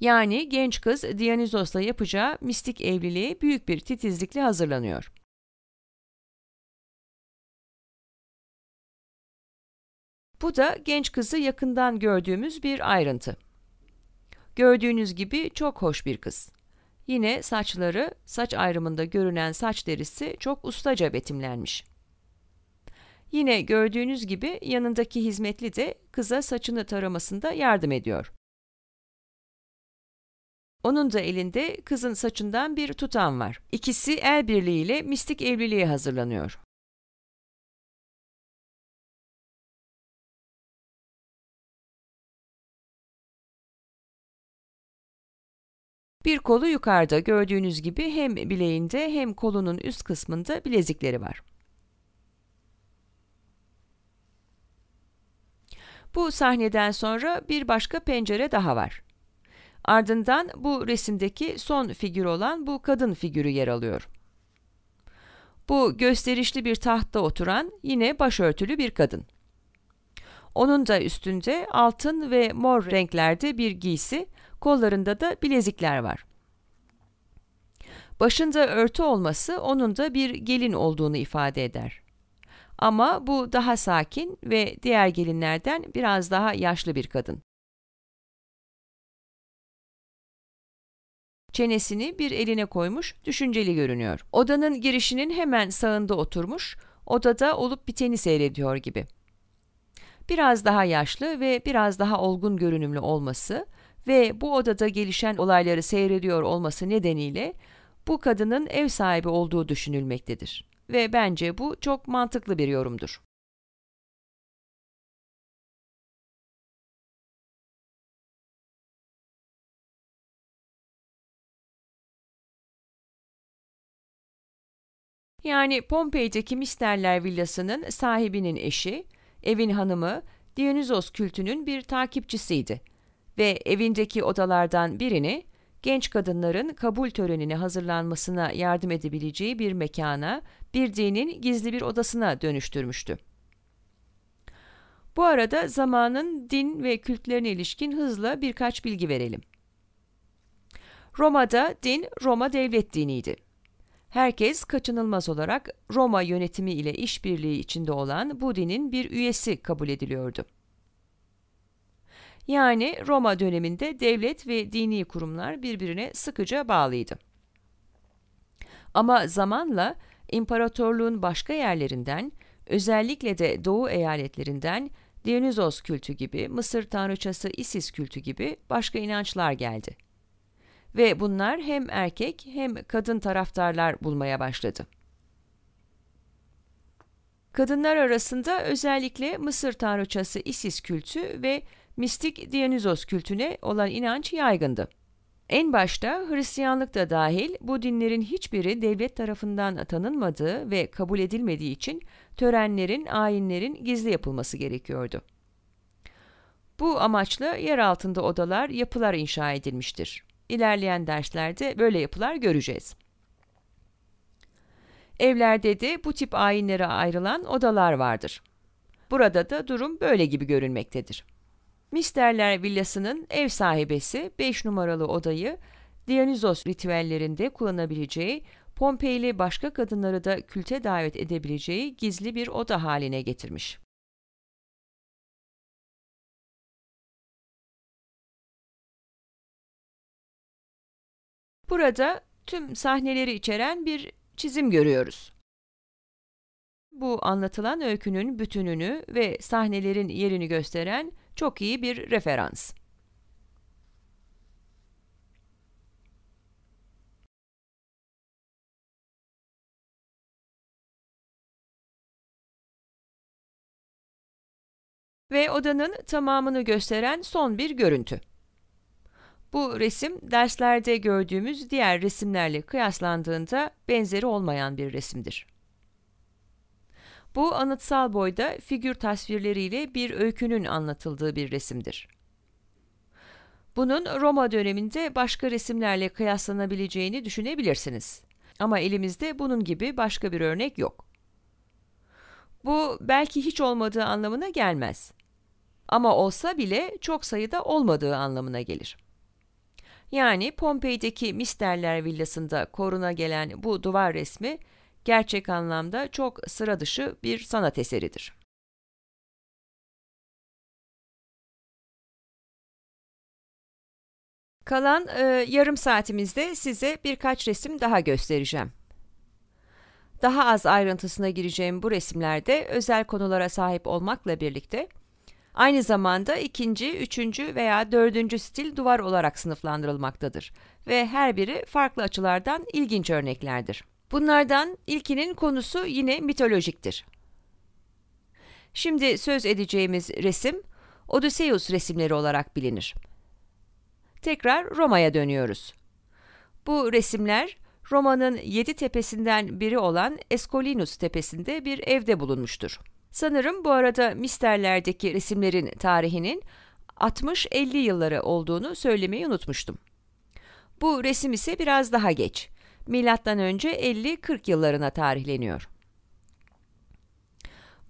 Yani genç kız Dionysos'la yapacağı mistik evliliğe büyük bir titizlikle hazırlanıyor. Bu da genç kızı yakından gördüğümüz bir ayrıntı. Gördüğünüz gibi çok hoş bir kız. Yine saçları, saç ayrımında görünen saç derisi çok ustaca betimlenmiş. Yine gördüğünüz gibi yanındaki hizmetli de kıza saçını taramasında yardım ediyor. Onun da elinde kızın saçından bir tutam var. İkisi el birliğiyle mistik evliliğe hazırlanıyor. Bir kolu yukarıda gördüğünüz gibi hem bileğinde hem kolunun üst kısmında bilezikleri var. Bu sahneden sonra bir başka pencere daha var. Ardından bu resimdeki son figür olan bu kadın figürü yer alıyor. Bu gösterişli bir tahtta oturan yine başörtülü bir kadın. Onun da üstünde altın ve mor renklerde bir giysi kollarında da bilezikler var. Başında örtü olması onun da bir gelin olduğunu ifade eder. Ama bu daha sakin ve diğer gelinlerden biraz daha yaşlı bir kadın. Çenesini bir eline koymuş, düşünceli görünüyor. Odanın girişinin hemen sağında oturmuş, odada olup biteni seyrediyor gibi. Biraz daha yaşlı ve biraz daha olgun görünümlü olması, ve bu odada gelişen olayları seyrediyor olması nedeniyle bu kadının ev sahibi olduğu düşünülmektedir ve bence bu çok mantıklı bir yorumdur. Yani Pompei'deki Misterler villasının sahibinin eşi, evin hanımı Dionysos kültünün bir takipçisiydi ve evindeki odalardan birini genç kadınların kabul törenine hazırlanmasına yardım edebileceği bir mekana, bir dinin gizli bir odasına dönüştürmüştü. Bu arada zamanın din ve kültlerine ilişkin hızla birkaç bilgi verelim. Roma'da din Roma devlet diniydi. Herkes kaçınılmaz olarak Roma yönetimi ile işbirliği içinde olan bu dinin bir üyesi kabul ediliyordu. Yani Roma döneminde devlet ve dini kurumlar birbirine sıkıca bağlıydı. Ama zamanla imparatorluğun başka yerlerinden, özellikle de doğu eyaletlerinden Dionysos kültü gibi, Mısır tanrıçası Isis kültü gibi başka inançlar geldi. Ve bunlar hem erkek hem kadın taraftarlar bulmaya başladı. Kadınlar arasında özellikle Mısır tanrıçası Isis kültü ve mistik Dionysos kültüne olan inanç yaygındı. En başta Hristiyanlık da dahil bu dinlerin hiçbiri devlet tarafından tanınmadığı ve kabul edilmediği için törenlerin, ayinlerin gizli yapılması gerekiyordu. Bu amaçla yer altında odalar, yapılar inşa edilmiştir. İlerleyen derslerde böyle yapılar göreceğiz. Evlerde de bu tip ayinlere ayrılan odalar vardır. Burada da durum böyle gibi görünmektedir. Misterler villasının ev sahibesi 5 numaralı odayı Dionysos ritüellerinde kullanabileceği, Pompeyli başka kadınları da külte davet edebileceği gizli bir oda haline getirmiş. Burada tüm sahneleri içeren bir çizim görüyoruz. Bu anlatılan öykünün bütününü ve sahnelerin yerini gösteren çok iyi bir referans. ve odanın tamamını gösteren son bir görüntü. Bu resim derslerde gördüğümüz diğer resimlerle kıyaslandığında benzeri olmayan bir resimdir. Bu anıtsal boyda figür tasvirleriyle bir öykünün anlatıldığı bir resimdir. Bunun Roma döneminde başka resimlerle kıyaslanabileceğini düşünebilirsiniz. Ama elimizde bunun gibi başka bir örnek yok. Bu belki hiç olmadığı anlamına gelmez. Ama olsa bile çok sayıda olmadığı anlamına gelir. Yani Pompei'deki Misterler villasında koruna gelen bu duvar resmi gerçek anlamda çok sıra dışı bir sanat eseridir. Kalan e, yarım saatimizde size birkaç resim daha göstereceğim. Daha az ayrıntısına gireceğim bu resimlerde özel konulara sahip olmakla birlikte aynı zamanda ikinci, üçüncü veya dördüncü stil duvar olarak sınıflandırılmaktadır ve her biri farklı açılardan ilginç örneklerdir. Bunlardan ilkinin konusu yine mitolojiktir. Şimdi söz edeceğimiz resim Odysseus resimleri olarak bilinir. Tekrar Roma'ya dönüyoruz. Bu resimler Roma'nın yedi tepesinden biri olan Escolinus tepesinde bir evde bulunmuştur. Sanırım bu arada misterlerdeki resimlerin tarihinin 60-50 yılları olduğunu söylemeyi unutmuştum. Bu resim ise biraz daha geç milattan önce 50-40 yıllarına tarihleniyor.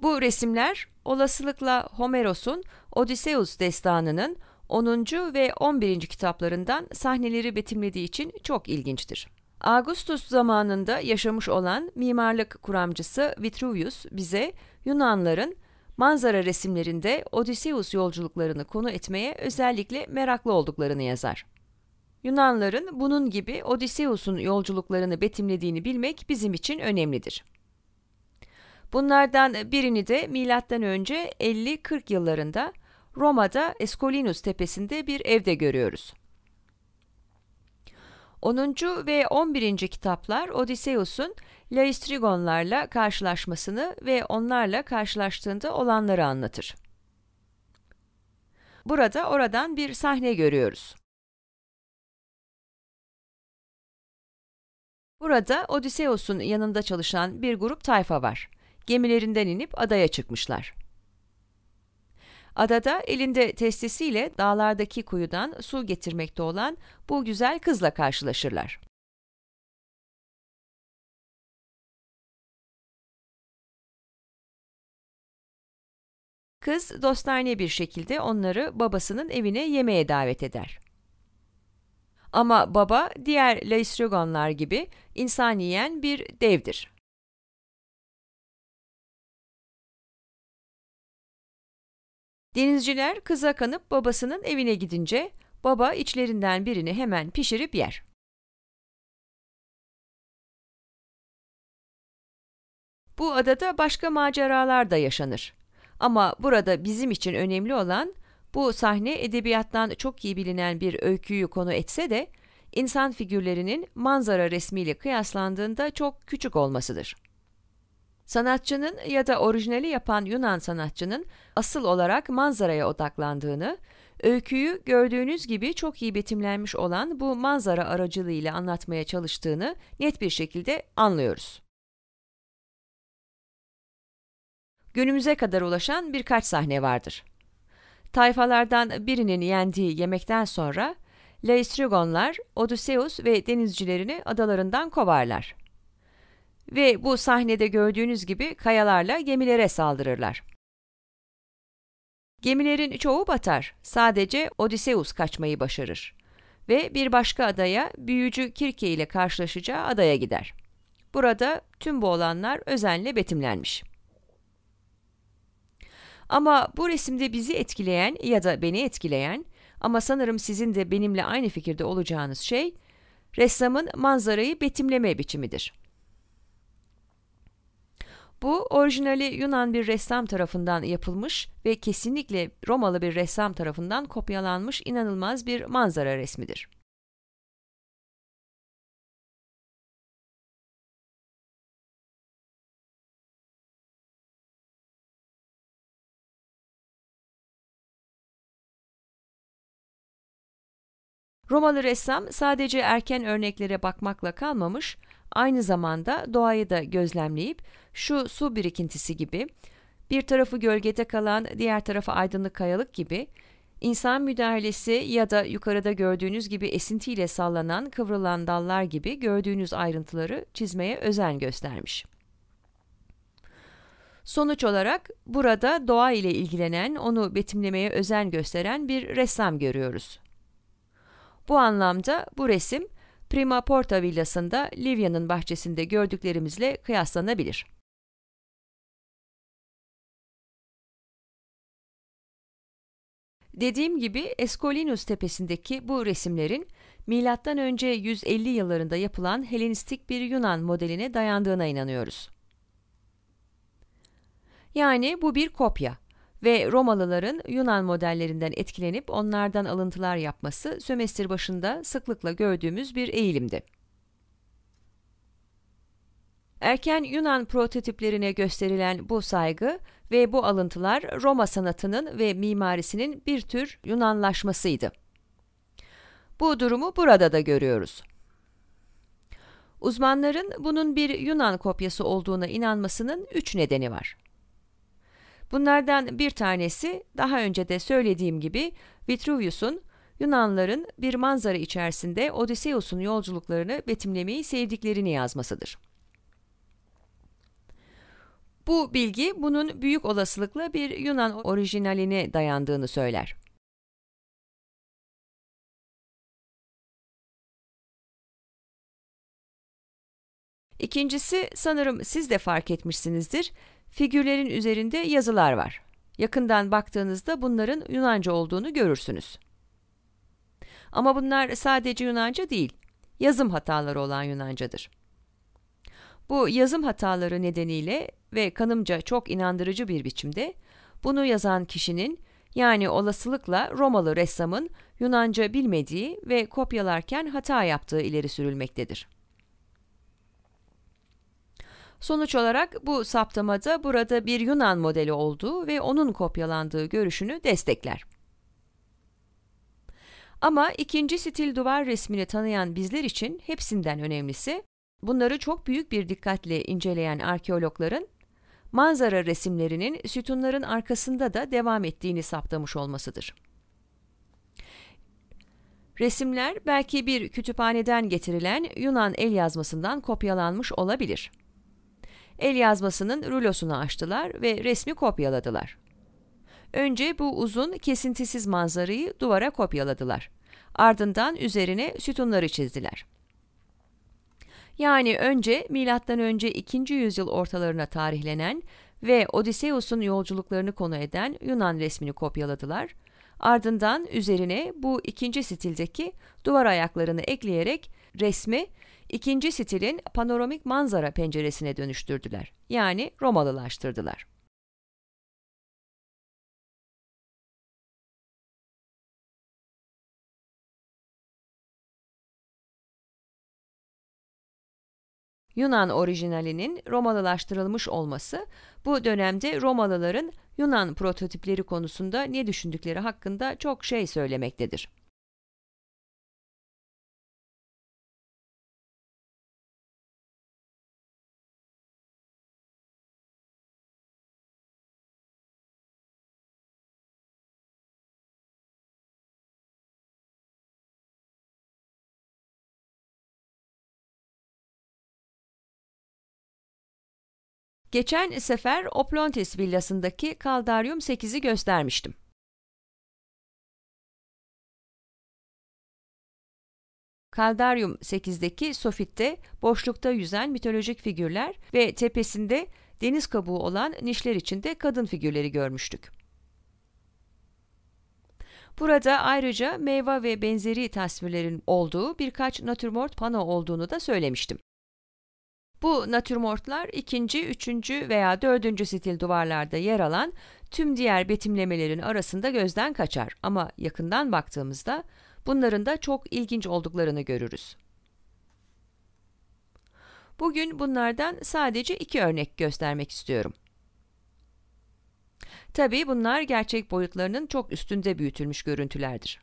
Bu resimler olasılıkla Homeros'un Odysseus destanının 10. ve 11. kitaplarından sahneleri betimlediği için çok ilginçtir. Augustus zamanında yaşamış olan mimarlık kuramcısı Vitruvius bize Yunanların manzara resimlerinde Odysseus yolculuklarını konu etmeye özellikle meraklı olduklarını yazar. Yunanların bunun gibi Odysseus'un yolculuklarını betimlediğini bilmek bizim için önemlidir. Bunlardan birini de Milattan önce 50-40 yıllarında Roma'da Escolinus tepesinde bir evde görüyoruz. 10. ve 11. kitaplar Odysseus'un Laestrigonlarla karşılaşmasını ve onlarla karşılaştığında olanları anlatır. Burada oradan bir sahne görüyoruz. Burada Odysseus'un yanında çalışan bir grup tayfa var. Gemilerinden inip adaya çıkmışlar. Adada elinde testisiyle dağlardaki kuyudan su getirmekte olan bu güzel kızla karşılaşırlar. Kız dostane bir şekilde onları babasının evine yemeğe davet eder. Ama baba diğer Laistrogonlar gibi insan yiyen bir devdir. Denizciler kıza kanıp babasının evine gidince baba içlerinden birini hemen pişirip yer. Bu adada başka maceralar da yaşanır. Ama burada bizim için önemli olan bu sahne edebiyattan çok iyi bilinen bir öyküyü konu etse de insan figürlerinin manzara resmiyle kıyaslandığında çok küçük olmasıdır. Sanatçının ya da orijinali yapan Yunan sanatçının asıl olarak manzaraya odaklandığını, öyküyü gördüğünüz gibi çok iyi betimlenmiş olan bu manzara aracılığıyla anlatmaya çalıştığını net bir şekilde anlıyoruz. Günümüze kadar ulaşan birkaç sahne vardır. Tayfalardan birinin yendiği yemekten sonra Laestrigonlar Odysseus ve denizcilerini adalarından kovarlar. Ve bu sahnede gördüğünüz gibi kayalarla gemilere saldırırlar. Gemilerin çoğu batar, sadece Odysseus kaçmayı başarır ve bir başka adaya büyücü Kirke ile karşılaşacağı adaya gider. Burada tüm bu olanlar özenle betimlenmiş. Ama bu resimde bizi etkileyen ya da beni etkileyen ama sanırım sizin de benimle aynı fikirde olacağınız şey ressamın manzarayı betimleme biçimidir. Bu orijinali Yunan bir ressam tarafından yapılmış ve kesinlikle Romalı bir ressam tarafından kopyalanmış inanılmaz bir manzara resmidir. Romalı ressam sadece erken örneklere bakmakla kalmamış, aynı zamanda doğayı da gözlemleyip şu su birikintisi gibi, bir tarafı gölgede kalan diğer tarafı aydınlık kayalık gibi, insan müdahalesi ya da yukarıda gördüğünüz gibi esintiyle sallanan kıvrılan dallar gibi gördüğünüz ayrıntıları çizmeye özen göstermiş. Sonuç olarak burada doğa ile ilgilenen, onu betimlemeye özen gösteren bir ressam görüyoruz. Bu anlamda bu resim Prima Porta villasında Livya'nın bahçesinde gördüklerimizle kıyaslanabilir. Dediğim gibi Escolinus tepesindeki bu resimlerin M.Ö. 150 yıllarında yapılan Helenistik bir Yunan modeline dayandığına inanıyoruz. Yani bu bir kopya ve Romalıların Yunan modellerinden etkilenip onlardan alıntılar yapması sömestr başında sıklıkla gördüğümüz bir eğilimdi. Erken Yunan prototiplerine gösterilen bu saygı ve bu alıntılar Roma sanatının ve mimarisinin bir tür Yunanlaşmasıydı. Bu durumu burada da görüyoruz. Uzmanların bunun bir Yunan kopyası olduğuna inanmasının üç nedeni var. Bunlardan bir tanesi daha önce de söylediğim gibi Vitruvius'un Yunanların bir manzara içerisinde Odysseus'un yolculuklarını betimlemeyi sevdiklerini yazmasıdır. Bu bilgi bunun büyük olasılıkla bir Yunan orijinaline dayandığını söyler. İkincisi sanırım siz de fark etmişsinizdir. Figürlerin üzerinde yazılar var. Yakından baktığınızda bunların Yunanca olduğunu görürsünüz. Ama bunlar sadece Yunanca değil, yazım hataları olan Yunancadır. Bu yazım hataları nedeniyle ve kanımca çok inandırıcı bir biçimde bunu yazan kişinin yani olasılıkla Romalı ressamın Yunanca bilmediği ve kopyalarken hata yaptığı ileri sürülmektedir. Sonuç olarak bu saptamada burada bir Yunan modeli olduğu ve onun kopyalandığı görüşünü destekler. Ama ikinci stil duvar resmini tanıyan bizler için hepsinden önemlisi, bunları çok büyük bir dikkatle inceleyen arkeologların, manzara resimlerinin sütunların arkasında da devam ettiğini saptamış olmasıdır. Resimler belki bir kütüphaneden getirilen Yunan el yazmasından kopyalanmış olabilir el yazmasının rulosunu açtılar ve resmi kopyaladılar. Önce bu uzun, kesintisiz manzarayı duvara kopyaladılar. Ardından üzerine sütunları çizdiler. Yani önce M.Ö. 2. yüzyıl ortalarına tarihlenen ve Odysseus'un yolculuklarını konu eden Yunan resmini kopyaladılar. Ardından üzerine bu ikinci stildeki duvar ayaklarını ekleyerek resmi ikinci stilin panoramik manzara penceresine dönüştürdüler. Yani Romalılaştırdılar. Yunan orijinalinin Romalılaştırılmış olması bu dönemde Romalıların Yunan prototipleri konusunda ne düşündükleri hakkında çok şey söylemektedir. Geçen sefer Oplontes villasındaki Kaldaryum 8'i göstermiştim. Kaldaryum 8'deki sofitte boşlukta yüzen mitolojik figürler ve tepesinde deniz kabuğu olan nişler içinde kadın figürleri görmüştük. Burada ayrıca meyve ve benzeri tasvirlerin olduğu birkaç natürmort pano olduğunu da söylemiştim. Bu natürmortlar ikinci, üçüncü veya dördüncü stil duvarlarda yer alan tüm diğer betimlemelerin arasında gözden kaçar ama yakından baktığımızda bunların da çok ilginç olduklarını görürüz. Bugün bunlardan sadece iki örnek göstermek istiyorum. Tabii bunlar gerçek boyutlarının çok üstünde büyütülmüş görüntülerdir.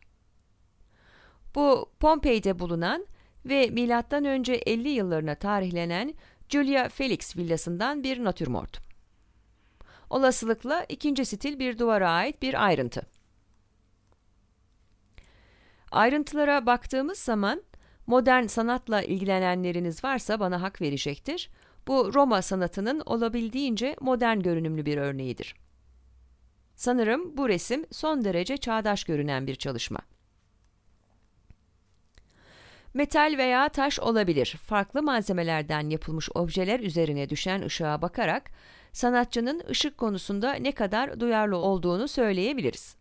Bu Pompei'de bulunan ve M.Ö. 50 yıllarına tarihlenen Julia Felix villasından bir natürmort. Olasılıkla ikinci stil bir duvara ait bir ayrıntı. Ayrıntılara baktığımız zaman modern sanatla ilgilenenleriniz varsa bana hak verecektir. Bu Roma sanatının olabildiğince modern görünümlü bir örneğidir. Sanırım bu resim son derece çağdaş görünen bir çalışma. Metal veya taş olabilir. Farklı malzemelerden yapılmış objeler üzerine düşen ışığa bakarak sanatçının ışık konusunda ne kadar duyarlı olduğunu söyleyebiliriz.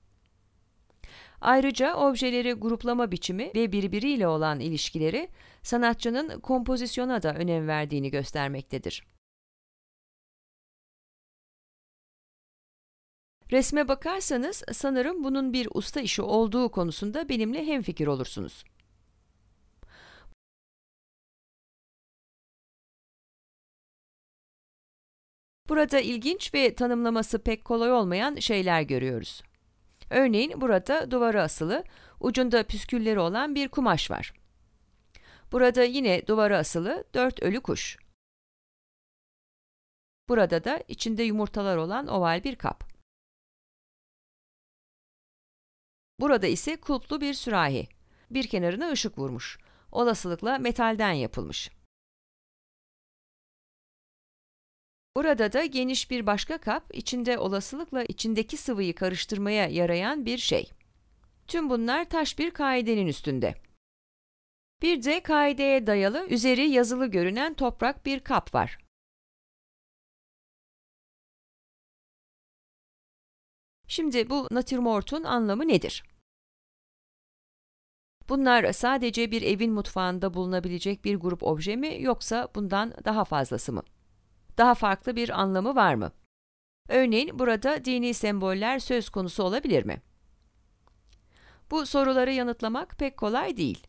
Ayrıca objeleri gruplama biçimi ve birbiriyle olan ilişkileri sanatçının kompozisyona da önem verdiğini göstermektedir. Resme bakarsanız sanırım bunun bir usta işi olduğu konusunda benimle hemfikir olursunuz. Burada ilginç ve tanımlaması pek kolay olmayan şeyler görüyoruz. Örneğin burada duvara asılı, ucunda püskülleri olan bir kumaş var. Burada yine duvara asılı dört ölü kuş. Burada da içinde yumurtalar olan oval bir kap. Burada ise kulplu bir sürahi. Bir kenarına ışık vurmuş. Olasılıkla metalden yapılmış. Burada da geniş bir başka kap, içinde olasılıkla içindeki sıvıyı karıştırmaya yarayan bir şey. Tüm bunlar taş bir kaidenin üstünde. Bir de kaideye dayalı, üzeri yazılı görünen toprak bir kap var. Şimdi bu natürmortun anlamı nedir? Bunlar sadece bir evin mutfağında bulunabilecek bir grup obje mi yoksa bundan daha fazlası mı? daha farklı bir anlamı var mı? Örneğin burada dini semboller söz konusu olabilir mi? Bu soruları yanıtlamak pek kolay değil.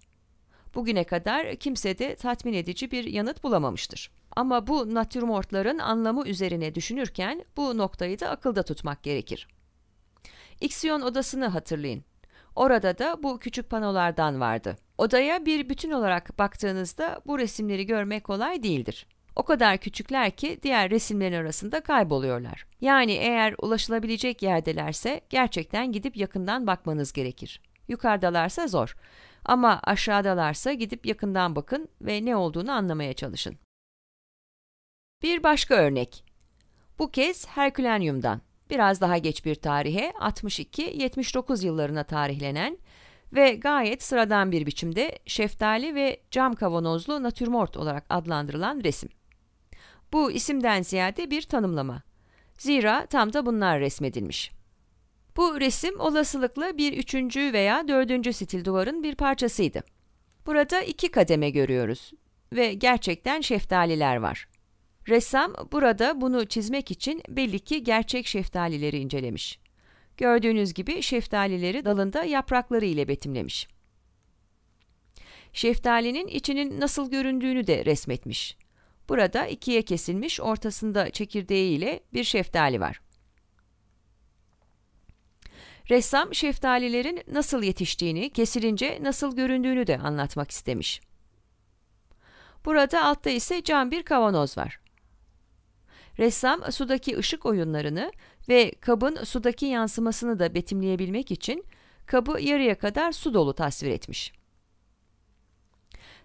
Bugüne kadar kimse de tatmin edici bir yanıt bulamamıştır. Ama bu natürmortların anlamı üzerine düşünürken bu noktayı da akılda tutmak gerekir. İksiyon odasını hatırlayın. Orada da bu küçük panolardan vardı. Odaya bir bütün olarak baktığınızda bu resimleri görmek kolay değildir. O kadar küçükler ki diğer resimlerin arasında kayboluyorlar. Yani eğer ulaşılabilecek yerdelerse gerçekten gidip yakından bakmanız gerekir. Yukarıdalarsa zor. Ama aşağıdalarsa gidip yakından bakın ve ne olduğunu anlamaya çalışın. Bir başka örnek. Bu kez Herkülanyum'dan. Biraz daha geç bir tarihe 62-79 yıllarına tarihlenen ve gayet sıradan bir biçimde şeftali ve cam kavanozlu natürmort olarak adlandırılan resim. Bu isimden ziyade bir tanımlama. Zira tam da bunlar resmedilmiş. Bu resim olasılıkla bir üçüncü veya dördüncü stil duvarın bir parçasıydı. Burada iki kademe görüyoruz ve gerçekten şeftaliler var. Ressam burada bunu çizmek için belli ki gerçek şeftalileri incelemiş. Gördüğünüz gibi şeftalileri dalında yaprakları ile betimlemiş. Şeftalinin içinin nasıl göründüğünü de resmetmiş. Burada ikiye kesilmiş ortasında çekirdeği ile bir şeftali var. Ressam şeftalilerin nasıl yetiştiğini, kesilince nasıl göründüğünü de anlatmak istemiş. Burada altta ise cam bir kavanoz var. Ressam sudaki ışık oyunlarını ve kabın sudaki yansımasını da betimleyebilmek için kabı yarıya kadar su dolu tasvir etmiş.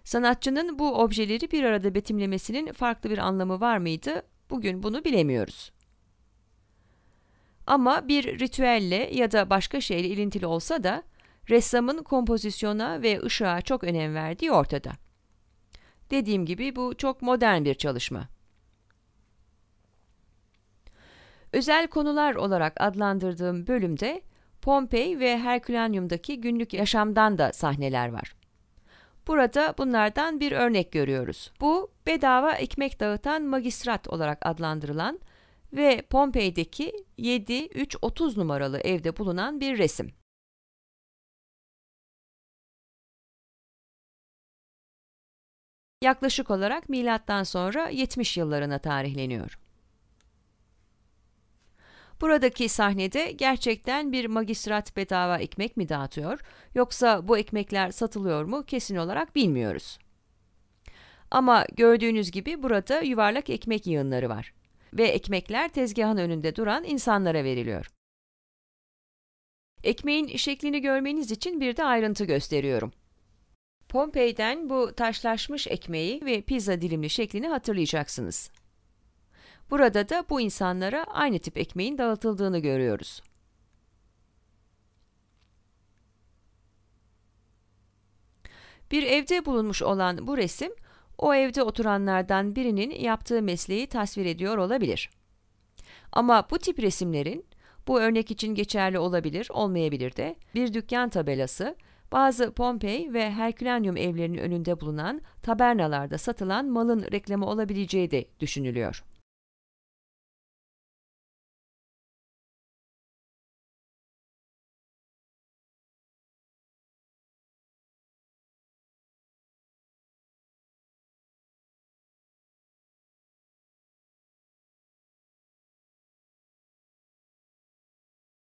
Sanatçının bu objeleri bir arada betimlemesinin farklı bir anlamı var mıydı? Bugün bunu bilemiyoruz. Ama bir ritüelle ya da başka şeyle ilintili olsa da ressamın kompozisyona ve ışığa çok önem verdiği ortada. Dediğim gibi bu çok modern bir çalışma. Özel konular olarak adlandırdığım bölümde Pompei ve Herkülanyum'daki günlük yaşamdan da sahneler var. Burada bunlardan bir örnek görüyoruz. Bu bedava ekmek dağıtan magistrat olarak adlandırılan ve Pompei'deki 7330 numaralı evde bulunan bir resim. Yaklaşık olarak milattan sonra 70 yıllarına tarihleniyor. Buradaki sahnede gerçekten bir magistrat bedava ekmek mi dağıtıyor yoksa bu ekmekler satılıyor mu kesin olarak bilmiyoruz. Ama gördüğünüz gibi burada yuvarlak ekmek yığınları var ve ekmekler tezgahın önünde duran insanlara veriliyor. Ekmeğin şeklini görmeniz için bir de ayrıntı gösteriyorum. Pompey'den bu taşlaşmış ekmeği ve pizza dilimli şeklini hatırlayacaksınız. Burada da bu insanlara aynı tip ekmeğin dağıtıldığını görüyoruz. Bir evde bulunmuş olan bu resim, o evde oturanlardan birinin yaptığı mesleği tasvir ediyor olabilir. Ama bu tip resimlerin, bu örnek için geçerli olabilir, olmayabilir de, bir dükkan tabelası, bazı Pompei ve Herkülanyum evlerinin önünde bulunan tabernalarda satılan malın reklamı olabileceği de düşünülüyor.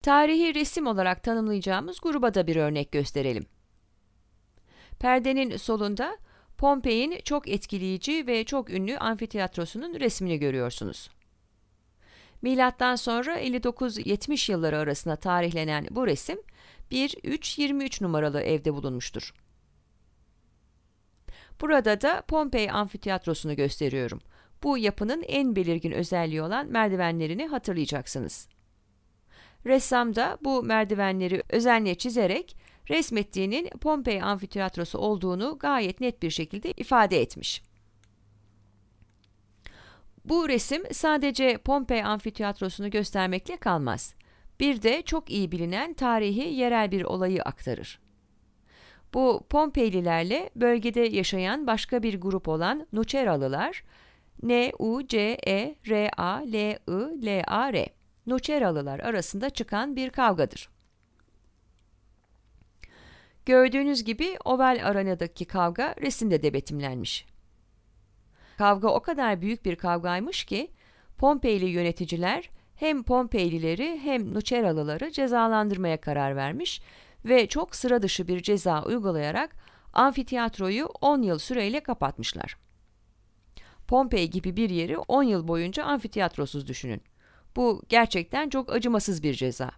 Tarihi resim olarak tanımlayacağımız gruba da bir örnek gösterelim. Perdenin solunda Pompei'in çok etkileyici ve çok ünlü amfiteyatrosunun resmini görüyorsunuz. Milattan sonra 59-70 yılları arasında tarihlenen bu resim 1323 numaralı evde bulunmuştur. Burada da Pompei amfiteyatrosunu gösteriyorum. Bu yapının en belirgin özelliği olan merdivenlerini hatırlayacaksınız. Ressam da bu merdivenleri özenle çizerek resmettiğinin Pompei amfiteyatrosu olduğunu gayet net bir şekilde ifade etmiş. Bu resim sadece Pompei amfiteyatrosunu göstermekle kalmaz. Bir de çok iyi bilinen tarihi yerel bir olayı aktarır. Bu Pompeylilerle bölgede yaşayan başka bir grup olan Nuceralılar N-U-C-E-R-A-L-I-L-A-R Nuçeralılar arasında çıkan bir kavgadır. Gördüğünüz gibi oval aranadaki kavga resimde de betimlenmiş. Kavga o kadar büyük bir kavgaymış ki Pompeyli yöneticiler hem Pompeylileri hem Nuçeralıları cezalandırmaya karar vermiş ve çok sıra dışı bir ceza uygulayarak amfiteyatroyu 10 yıl süreyle kapatmışlar. Pompey gibi bir yeri 10 yıl boyunca amfiteyatrosuz düşünün. Bu gerçekten çok acımasız bir ceza.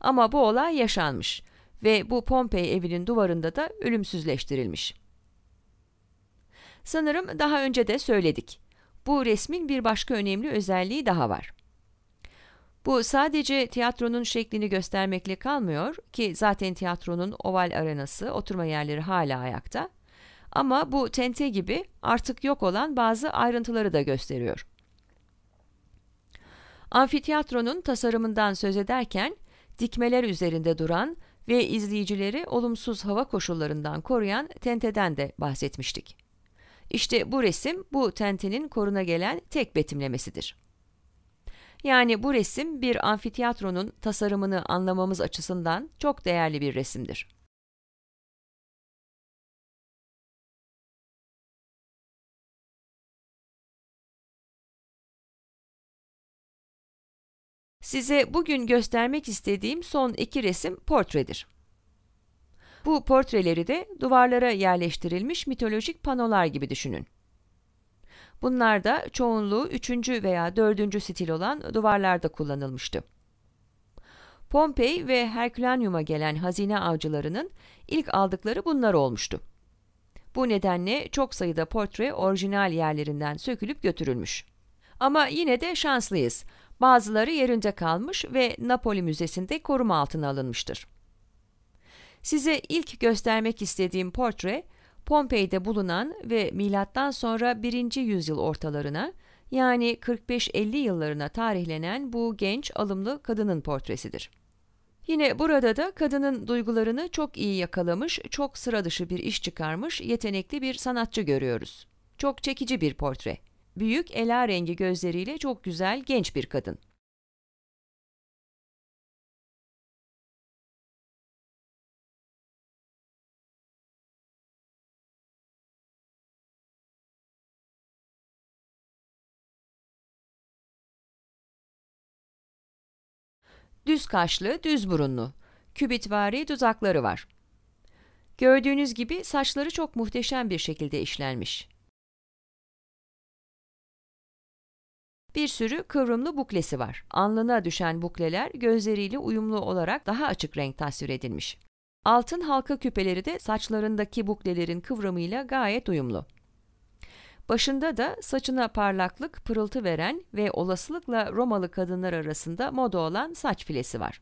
Ama bu olay yaşanmış ve bu Pompei evinin duvarında da ölümsüzleştirilmiş. Sanırım daha önce de söyledik. Bu resmin bir başka önemli özelliği daha var. Bu sadece tiyatronun şeklini göstermekle kalmıyor ki zaten tiyatronun oval arenası, oturma yerleri hala ayakta. Ama bu tente gibi artık yok olan bazı ayrıntıları da gösteriyor. Amfiteyatronun tasarımından söz ederken dikmeler üzerinde duran ve izleyicileri olumsuz hava koşullarından koruyan tenteden de bahsetmiştik. İşte bu resim bu tentenin koruna gelen tek betimlemesidir. Yani bu resim bir amfiteyatronun tasarımını anlamamız açısından çok değerli bir resimdir. Size bugün göstermek istediğim son iki resim portredir. Bu portreleri de duvarlara yerleştirilmiş mitolojik panolar gibi düşünün. Bunlar da çoğunluğu üçüncü veya dördüncü stil olan duvarlarda kullanılmıştı. Pompei ve Herkülanyum'a gelen hazine avcılarının ilk aldıkları bunlar olmuştu. Bu nedenle çok sayıda portre orijinal yerlerinden sökülüp götürülmüş. Ama yine de şanslıyız. Bazıları yerinde kalmış ve Napoli Müzesi'nde koruma altına alınmıştır. Size ilk göstermek istediğim portre, Pompei'de bulunan ve milattan sonra 1. yüzyıl ortalarına yani 45-50 yıllarına tarihlenen bu genç alımlı kadının portresidir. Yine burada da kadının duygularını çok iyi yakalamış, çok sıra dışı bir iş çıkarmış, yetenekli bir sanatçı görüyoruz. Çok çekici bir portre büyük ela rengi gözleriyle çok güzel genç bir kadın. Düz kaşlı, düz burunlu, kübitvari dudakları var. Gördüğünüz gibi saçları çok muhteşem bir şekilde işlenmiş. Bir sürü kıvrımlı buklesi var. Alnına düşen bukleler gözleriyle uyumlu olarak daha açık renk tasvir edilmiş. Altın halka küpeleri de saçlarındaki buklelerin kıvrımıyla gayet uyumlu. Başında da saçına parlaklık, pırıltı veren ve olasılıkla Romalı kadınlar arasında moda olan saç filesi var.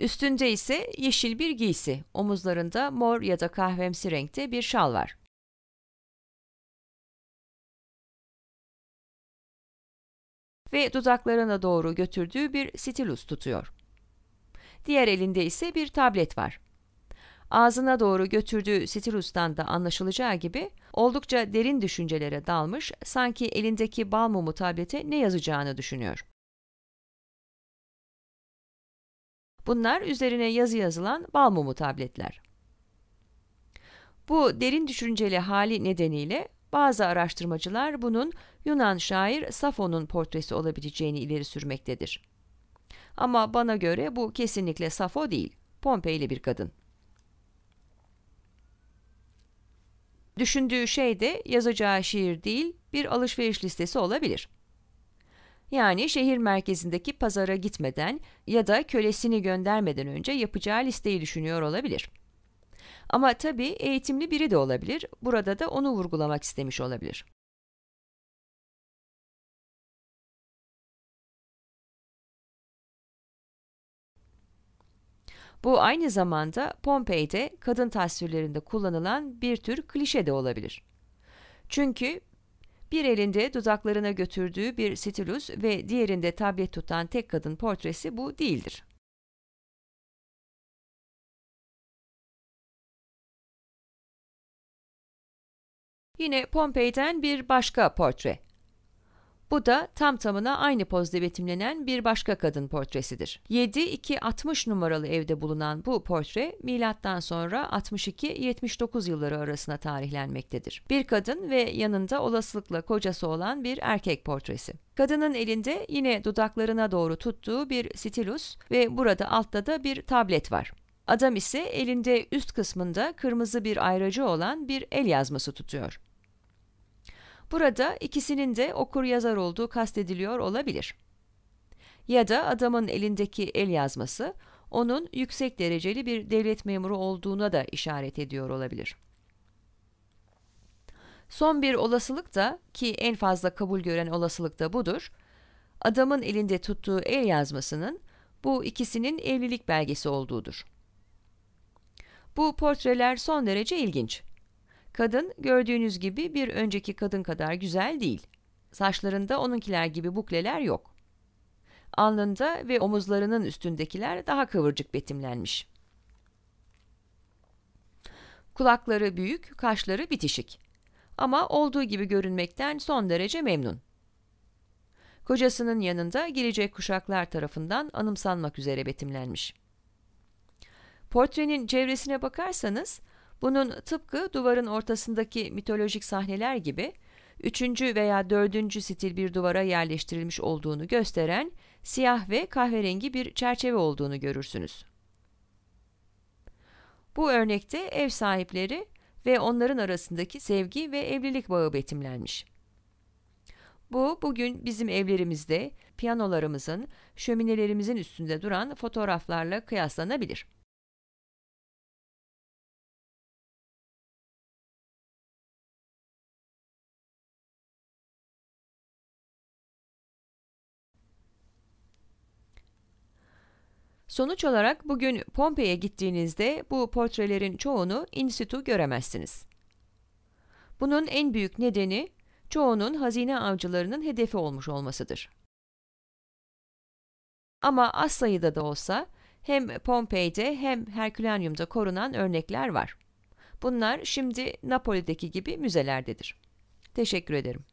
Üstünde ise yeşil bir giysi, omuzlarında mor ya da kahvemsi renkte bir şal var. Ve dudaklarına doğru götürdüğü bir stilus tutuyor. Diğer elinde ise bir tablet var. Ağzına doğru götürdüğü stilustan da anlaşılacağı gibi oldukça derin düşüncelere dalmış, sanki elindeki bal mumu tablete ne yazacağını düşünüyor. Bunlar üzerine yazı yazılan bal mumu tabletler. Bu derin düşünceli hali nedeniyle bazı araştırmacılar bunun Yunan şair Safon'un portresi olabileceğini ileri sürmektedir. Ama bana göre bu kesinlikle Safo değil, Pompeyli bir kadın. Düşündüğü şey de yazacağı şiir değil, bir alışveriş listesi olabilir.'' Yani şehir merkezindeki pazara gitmeden ya da kölesini göndermeden önce yapacağı listeyi düşünüyor olabilir. Ama tabii eğitimli biri de olabilir. Burada da onu vurgulamak istemiş olabilir. Bu aynı zamanda Pompei'de kadın tasvirlerinde kullanılan bir tür klişe de olabilir. Çünkü bir elinde dudaklarına götürdüğü bir stilus ve diğerinde tablet tutan tek kadın portresi bu değildir. Yine Pompei'den bir başka portre. Bu da tam tamına aynı pozda betimlenen bir başka kadın portresidir. 7-2-60 numaralı evde bulunan bu portre milattan sonra 62-79 yılları arasına tarihlenmektedir. Bir kadın ve yanında olasılıkla kocası olan bir erkek portresi. Kadının elinde yine dudaklarına doğru tuttuğu bir stilus ve burada altta da bir tablet var. Adam ise elinde üst kısmında kırmızı bir ayracı olan bir el yazması tutuyor. Burada ikisinin de okur yazar olduğu kastediliyor olabilir. Ya da adamın elindeki el yazması onun yüksek dereceli bir devlet memuru olduğuna da işaret ediyor olabilir. Son bir olasılık da ki en fazla kabul gören olasılık da budur. Adamın elinde tuttuğu el yazmasının bu ikisinin evlilik belgesi olduğudur. Bu portreler son derece ilginç. Kadın gördüğünüz gibi bir önceki kadın kadar güzel değil. Saçlarında onunkiler gibi bukleler yok. Alnında ve omuzlarının üstündekiler daha kıvırcık betimlenmiş. Kulakları büyük, kaşları bitişik. Ama olduğu gibi görünmekten son derece memnun. Kocasının yanında gelecek kuşaklar tarafından anımsanmak üzere betimlenmiş. Portrenin çevresine bakarsanız bunun tıpkı duvarın ortasındaki mitolojik sahneler gibi üçüncü veya dördüncü stil bir duvara yerleştirilmiş olduğunu gösteren siyah ve kahverengi bir çerçeve olduğunu görürsünüz. Bu örnekte ev sahipleri ve onların arasındaki sevgi ve evlilik bağı betimlenmiş. Bu bugün bizim evlerimizde, piyanolarımızın, şöminelerimizin üstünde duran fotoğraflarla kıyaslanabilir. Sonuç olarak bugün Pompei'ye gittiğinizde bu portrelerin çoğunu in situ göremezsiniz. Bunun en büyük nedeni çoğunun hazine avcılarının hedefi olmuş olmasıdır. Ama az sayıda da olsa hem Pompei'de hem Herkülanyum'da korunan örnekler var. Bunlar şimdi Napoli'deki gibi müzelerdedir. Teşekkür ederim.